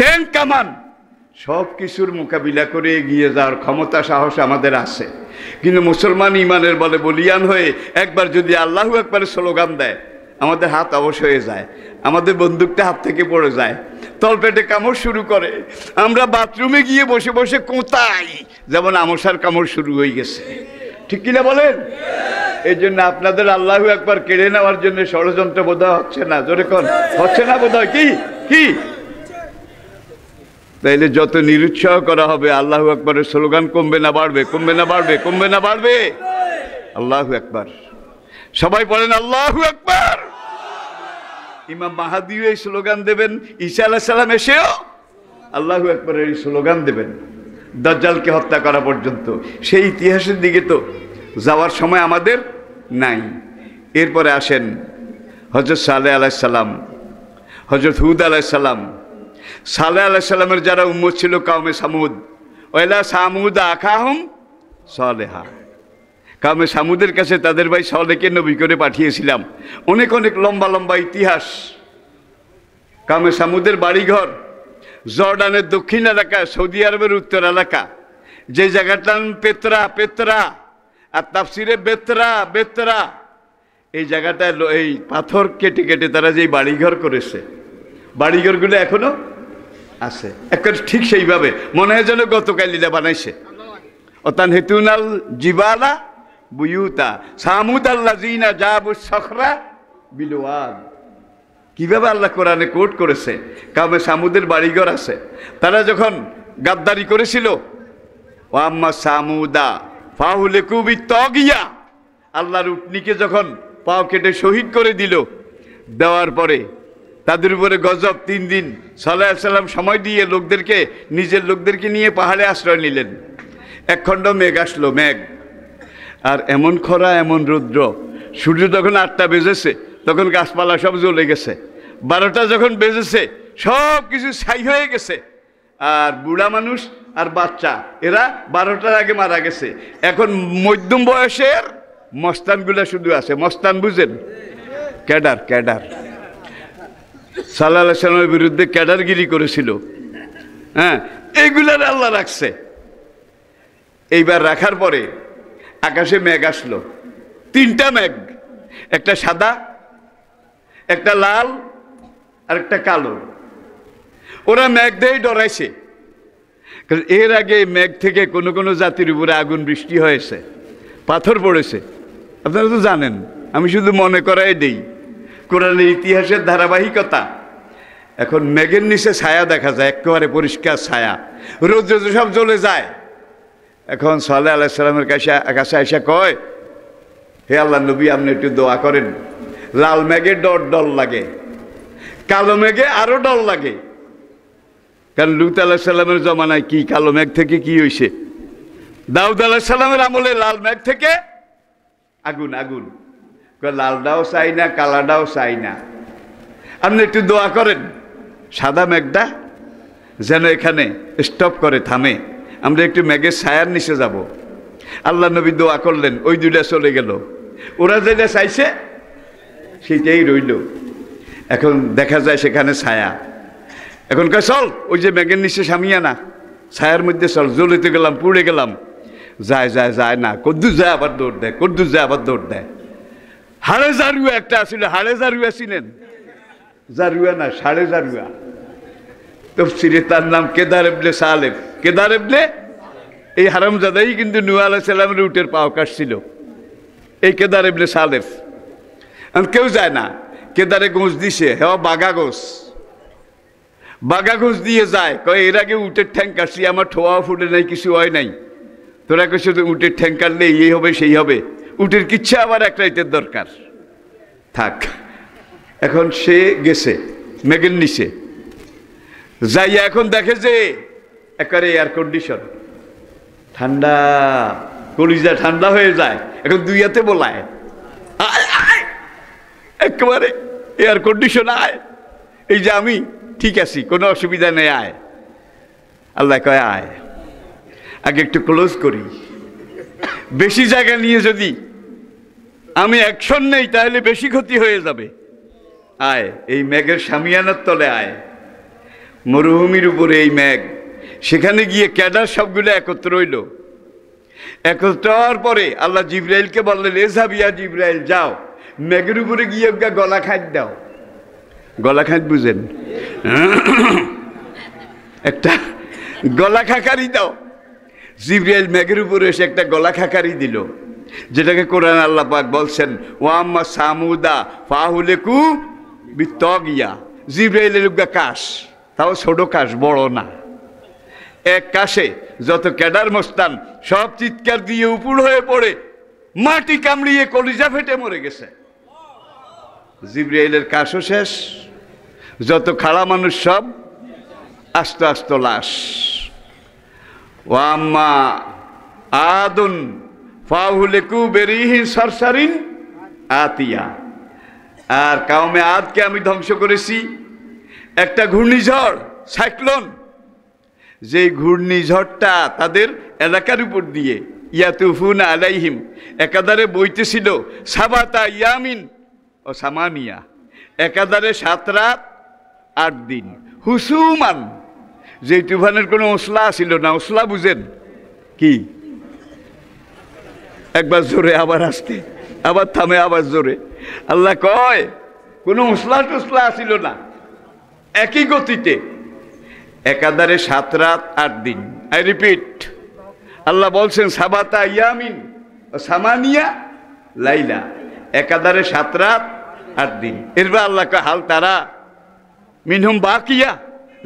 ট্যাঙ্ক কামান সব কিছুর মোকাবিলা করে এগিয়ে যাওয়ার ক্ষমতা সাহস আমাদের আছে কিন্তু মুসলমান ইমানের বলে বলিয়ান হয়ে একবার যদি আল্লাহু একবারে স্লোগান দেয় আমাদের হাত অবশ হয়ে যায় আমাদের বন্দুকটা হাত থেকে পড়ে যায় তলপেটে কামড় শুরু করে আমরা বাথরুমে গিয়ে বসে বসে কোঁতাই যেমন আমসার কামড় শুরু হয়ে গেছে ঠিক কিনা বলেন এই জন্য আপনাদের আল্লাহ একবার কেড়ে নেওয়ার জন্য ষড়যন্ত্র বোধ হচ্ছে না জোরে কন হচ্ছে না বোধ কি কি তাইলে যত নিরুৎসাহ করা হবে আল্লাহ একবারের স্লোগান কমবে না বাড়বে কমবে না বাড়বে কমবে না বাড়বে আল্লাহ একবার সবাই বলেন আল্লাহ একবার ইমাম মাহাদিও এই স্লোগান দেবেন ঈশা আল্লাহ সাল্লাম এসেও আল্লাহ একবার এই স্লোগান দেবেন দাজ্জালকে হত্যা করা পর্যন্ত সেই ইতিহাসের দিকে তো যাওয়ার সময় আমাদের নাই এরপরে আসেন হজরত সালে সাল্লাম হজরত হুদ আলাইসাল্লাম সালে আলাইসাল্লামের যারা উম্মদ ছিল কাউমে সামুদ ওয়লা সামুদ আখাহম সালেহা কামে সামুদের কাছে তাদের ভাই সলেকে নবী করে পাঠিয়েছিলাম অনেক অনেক লম্বা লম্বা ইতিহাস কামে সামুদের বাড়িঘর জর্ডানের দক্ষিণ এলাকা সৌদি আরবের উত্তর এলাকা যে জায়গাটার পেতরা পেতরা আর তাপসিরে বেতরা বেতরা এই জায়গাটায় এই পাথর কেটে কেটে তারা যে বাড়িঘর করেছে বাড়িঘরগুলো এখনও আছে এখন ঠিক সেইভাবে মনে হয় যেন গতকাল লীলা বানাইছে অতান হেতুনাল জিবালা বুয়ুতা সামুদ আল্লাহ জিনা জাবু সখরা বিলোয়াদ কীভাবে আল্লাহ কোরআনে কোর্ট করেছে কাউকে সামুদের বাড়িঘর আছে তারা যখন গাদ্দারি করেছিল ও সামুদা ফাহুলে কুবি তগিয়া আল্লাহর উটনিকে যখন পাও কেটে শহীদ করে দিল দেওয়ার পরে তাদের উপরে গজব তিন দিন সাল্লাহ সাল্লাম সময় দিয়ে লোকদেরকে নিজের লোকদেরকে নিয়ে পাহাড়ে আশ্রয় নিলেন একখণ্ড মেঘ আসলো মেঘ আর এমন খরা এমন রৌদ্র সূর্য তখন আটটা বেজেছে তখন গাছপালা সব জ্বলে গেছে বারোটা যখন বেজেছে সব কিছু ছাই হয়ে গেছে আর বুড়া মানুষ আর বাচ্চা এরা বারোটার আগে মারা গেছে এখন মধ্যম বয়সের মস্তানগুলা শুধু আছে মস্তান বুঝেন ক্যাডার ক্যাডার সাল্লাহ বিরুদ্ধে ক্যাডারগিরি করেছিল হ্যাঁ এইগুলার আল্লাহ রাখছে এইবার রাখার পরে আকাশে মেঘ আসলো তিনটা মেঘ একটা সাদা একটা লাল আর একটা কালো ওরা মেঘ দিয়ে ডরাইছে এর আগে মেঘ থেকে কোনো কোনো জাতির উপরে আগুন বৃষ্টি হয়েছে পাথর পড়েছে আপনারা তো জানেন আমি শুধু মনে করাই দেই কোরআনের ইতিহাসের ধারাবাহিকতা এখন মেঘের নিচে ছায়া দেখা যায় একেবারে পরিষ্কার ছায়া রোদ্র তো সব জ্বলে যায় এখন সাল্লাহ আলাইসাল্লামের কাছে কাছে এসে কয় হে আল্লাহ নবী আপনি একটু দোয়া করেন লাল মেঘে ডর ডল লাগে কালো মেঘে আরও ডল লাগে কারণ লুত আলাহিসাল্লামের জমানায় কি কালো মেঘ থেকে কি হয়েছে দাউদ আলাহিসাল্লামের আমলে লাল মেঘ থেকে আগুন আগুন লালটাও চাই না কালাটাও চাই না আপনি একটু দোয়া করেন সাদা মেঘটা যেন এখানে স্টপ করে থামে আমরা একটু ম্যাগের ছায়ার নিচে যাব। আল্লাহ নবী দোয়া করলেন ওই দুইটা চলে গেল ওরা যেটা চাইছে সেটাই রইল এখন দেখা যায় সেখানে ছায়া এখন কয় চল ওই যে ম্যাগের নিচে সামিয়া না ছায়ার মধ্যে চল জ্বলিতে গেলাম পুড়ে গেলাম যায় যায় যায় না কদ্দু যায় আবার দৌড় দেয় কদ্দু যায় আবার দৌড় দেয় হাড়ে জারুয়া একটা আসলে হাড়ে জারুয়া ছিলেন জারুয়া না সাড়ে জারুয়া তফসিরে তার নাম কেদার এবনে সালেব কেদার এবনে এই হারামজাদাই কিন্তু নু আল্লাহ উটের পাও কাটছিল এই কেদার এবনে সালেফ কেউ যায় না কেদারে গোঁজ দিছে হ্যাঁ বাঘা গোস বাঘা গোস দিয়ে যায় কয় এর আগে উটের ঠ্যাং কাটছি আমার ঠোয়া ফুটে নাই কিছু হয় নাই তোরা কে শুধু উটের ঠ্যাং কাটলে এই হবে সেই হবে উটের কিচ্ছা আবার একটা ইটের দরকার থাক এখন সে গেছে মেঘের নিচে যাইয়া এখন দেখে যে একেবারে এয়ার কন্ডিশন ঠান্ডা কলিজা ঠান্ডা হয়ে যায় এখন দুই হাতে বলায় একেবারে এয়ার কন্ডিশন আয় এই যে আমি ঠিক আছি কোনো অসুবিধা নেই আয় আল্লাহ কয় আয় আগে একটু ক্লোজ করি বেশি জায়গা নিয়ে যদি আমি অ্যাকশন নেই তাহলে বেশি ক্ষতি হয়ে যাবে আয় এই ম্যাগের সামিয়ানার তলে আয় মরুভূমির উপরে এই ম্যাগ সেখানে গিয়ে ক্যাডার সবগুলো একত্র হইল একত্র হওয়ার পরে আল্লাহ জিব্রাইলকে বললেন সাবিয়া জিব্রাইল যাও ম্যাগের উপরে গিয়ে গলা খাঁজ দাও গলা খাঁজ বুঝেন একটা গলা খাঁকারি দাও জিব্রাইল ম্যাগের উপরে এসে একটা গলা খাঁকারি দিল যেটাকে কোরআন আল্লাহ পাক বলছেন ওয়াম্মা সামুদা ফাহুলেকু বিত্তগিয়া জিব্রাইলের কাশ তাও ছোট কাশ বড় না এক কাশে যত ক্যাডার মস্তান সব চিৎকার দিয়ে উপুড় হয়ে পড়ে মাটি কামড়িয়ে কলিজা ফেটে মরে গেছে জিব্রাইলের কাশও শেষ যত খাড়া মানুষ সব আস্ত আস্ত লাশ ও আম্মা আদুন ফাহুলেকু বেরিহি সরসারিন আতিয়া আর কাউমে আদকে আমি ধ্বংস করেছি একটা ঘূর্ণিঝড় সাইক্লোন যে ঘূর্ণিঝড়টা তাদের এলাকার উপর দিয়ে ইয়াতুফুন আলাইহিম একাধারে বইতেছিল সাবাতা ইয়ামিন ও সামানিয়া একাধারে সাত রাত আট দিন হুসুমান যে তুফানের কোনো ওসলা ছিল না ওসলা বুঝেন কি একবার জোরে আবার আসতে আবার থামে আবার জোরে আল্লাহ কয় কোনো ওসলা টুসলা আসিল না একই গতিতে একাধারে সাত রাত আট দিন আই রিপিট আল্লাহ বলছেন সাবাতা ইয়ামিন সামানিয়া লাইলা একাধারে সাত রাত আট দিন এরপর আল্লাহ হাল তারা মিনহুম বাকিয়া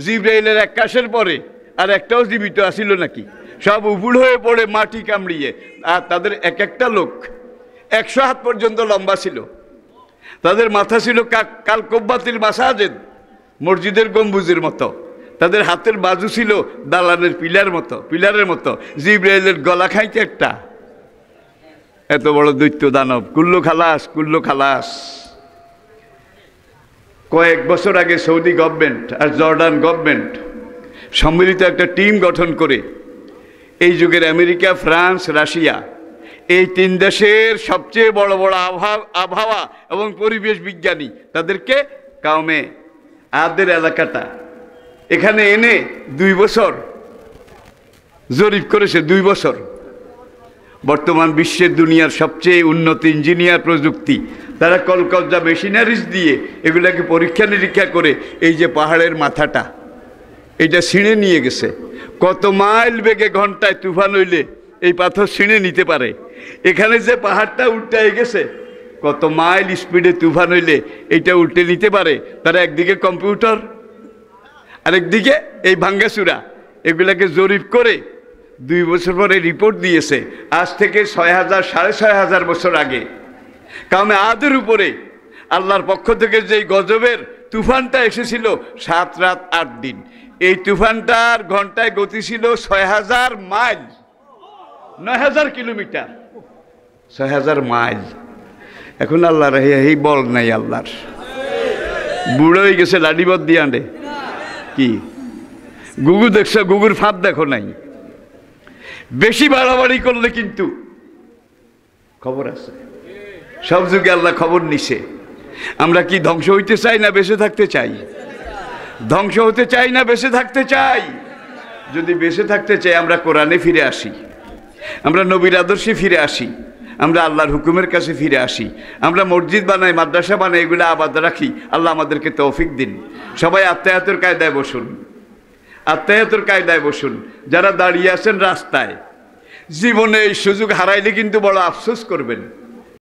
জিব্রাইলের এক কাশের পরে আর একটাও জীবিত আসিল নাকি সব উপুল হয়ে পড়ে মাটি কামড়িয়ে আর তাদের এক একটা লোক একশো হাত পর্যন্ত লম্বা ছিল তাদের মাথা ছিল কাল বাসা মাসাজেদ মসজিদের গম্বুজের মতো তাদের হাতের বাজু ছিল দালানের পিলার মতো পিলারের মতো জিব্রাইলের গলা খাইতে একটা এত বড় দৈত্য দানব কুল্লো খালাস কুল্লো খালাস কয়েক বছর আগে সৌদি গভর্নমেন্ট আর জর্ডান গভর্নমেন্ট সম্মিলিত একটা টিম গঠন করে এই যুগের আমেরিকা ফ্রান্স রাশিয়া এই তিন দেশের সবচেয়ে বড় বড় আবহাওয়া এবং পরিবেশ বিজ্ঞানী তাদেরকে কাউমে আদের এলাকাটা এখানে এনে দুই বছর জরিপ করেছে দুই বছর বর্তমান বিশ্বের দুনিয়ার সবচেয়ে উন্নত ইঞ্জিনিয়ার প্রযুক্তি তারা কলকবজা মেশিনারিজ দিয়ে এগুলাকে পরীক্ষা নিরীক্ষা করে এই যে পাহাড়ের মাথাটা এটা ছিঁড়ে নিয়ে গেছে কত মাইল বেগে ঘন্টায় তুফান হইলে এই পাথর ছিঁড়ে নিতে পারে এখানে যে পাহাড়টা উল্টায় গেছে কত মাইল স্পিডে তুফান হইলে এটা উল্টে নিতে পারে তারা একদিকে কম্পিউটার আরেকদিকে এই ভাঙ্গাসুরা এগুলাকে জরিপ করে দুই বছর পরে রিপোর্ট দিয়েছে আজ থেকে ছয় হাজার সাড়ে ছয় হাজার বছর আগে কারণ আদের উপরে আল্লাহর পক্ষ থেকে যেই গজবের তুফানটা এসেছিল সাত রাত আট দিন এই তুফানটার ঘন্টায় গতি ছিল ছয় হাজার মাইল নয় হাজার কিলোমিটার ছয় হাজার মাইল এখন আল্লাহর হে হে বল নাই আল্লাহর বুড়ো হয়ে গেছে লাডিবদ দিয়ে আনে কি গুগু দেখছো গুগুর ফাঁদ দেখো নাই বেশি বাড়াবাড়ি করলে কিন্তু খবর আছে সব যুগে আল্লাহ খবর নিছে আমরা কি ধ্বংস হইতে চাই না বেঁচে থাকতে চাই ধ্বংস হতে চাই না বেঁচে থাকতে চাই যদি বেঁচে থাকতে চাই আমরা কোরআনে ফিরে আসি আমরা নবীর আদর্শে ফিরে আসি আমরা আল্লাহর হুকুমের কাছে ফিরে আসি আমরা মসজিদ বানাই মাদ্রাসা বানাই এগুলো আবাদ রাখি আল্লাহ আমাদেরকে তৌফিক দিন সবাই আত্মায়াতের কায়দায় বসুন আত্মায়াতের কায়দায় বসুন যারা দাঁড়িয়ে আছেন রাস্তায় জীবনে এই সুযোগ হারাইলে কিন্তু বড় আফসোস করবেন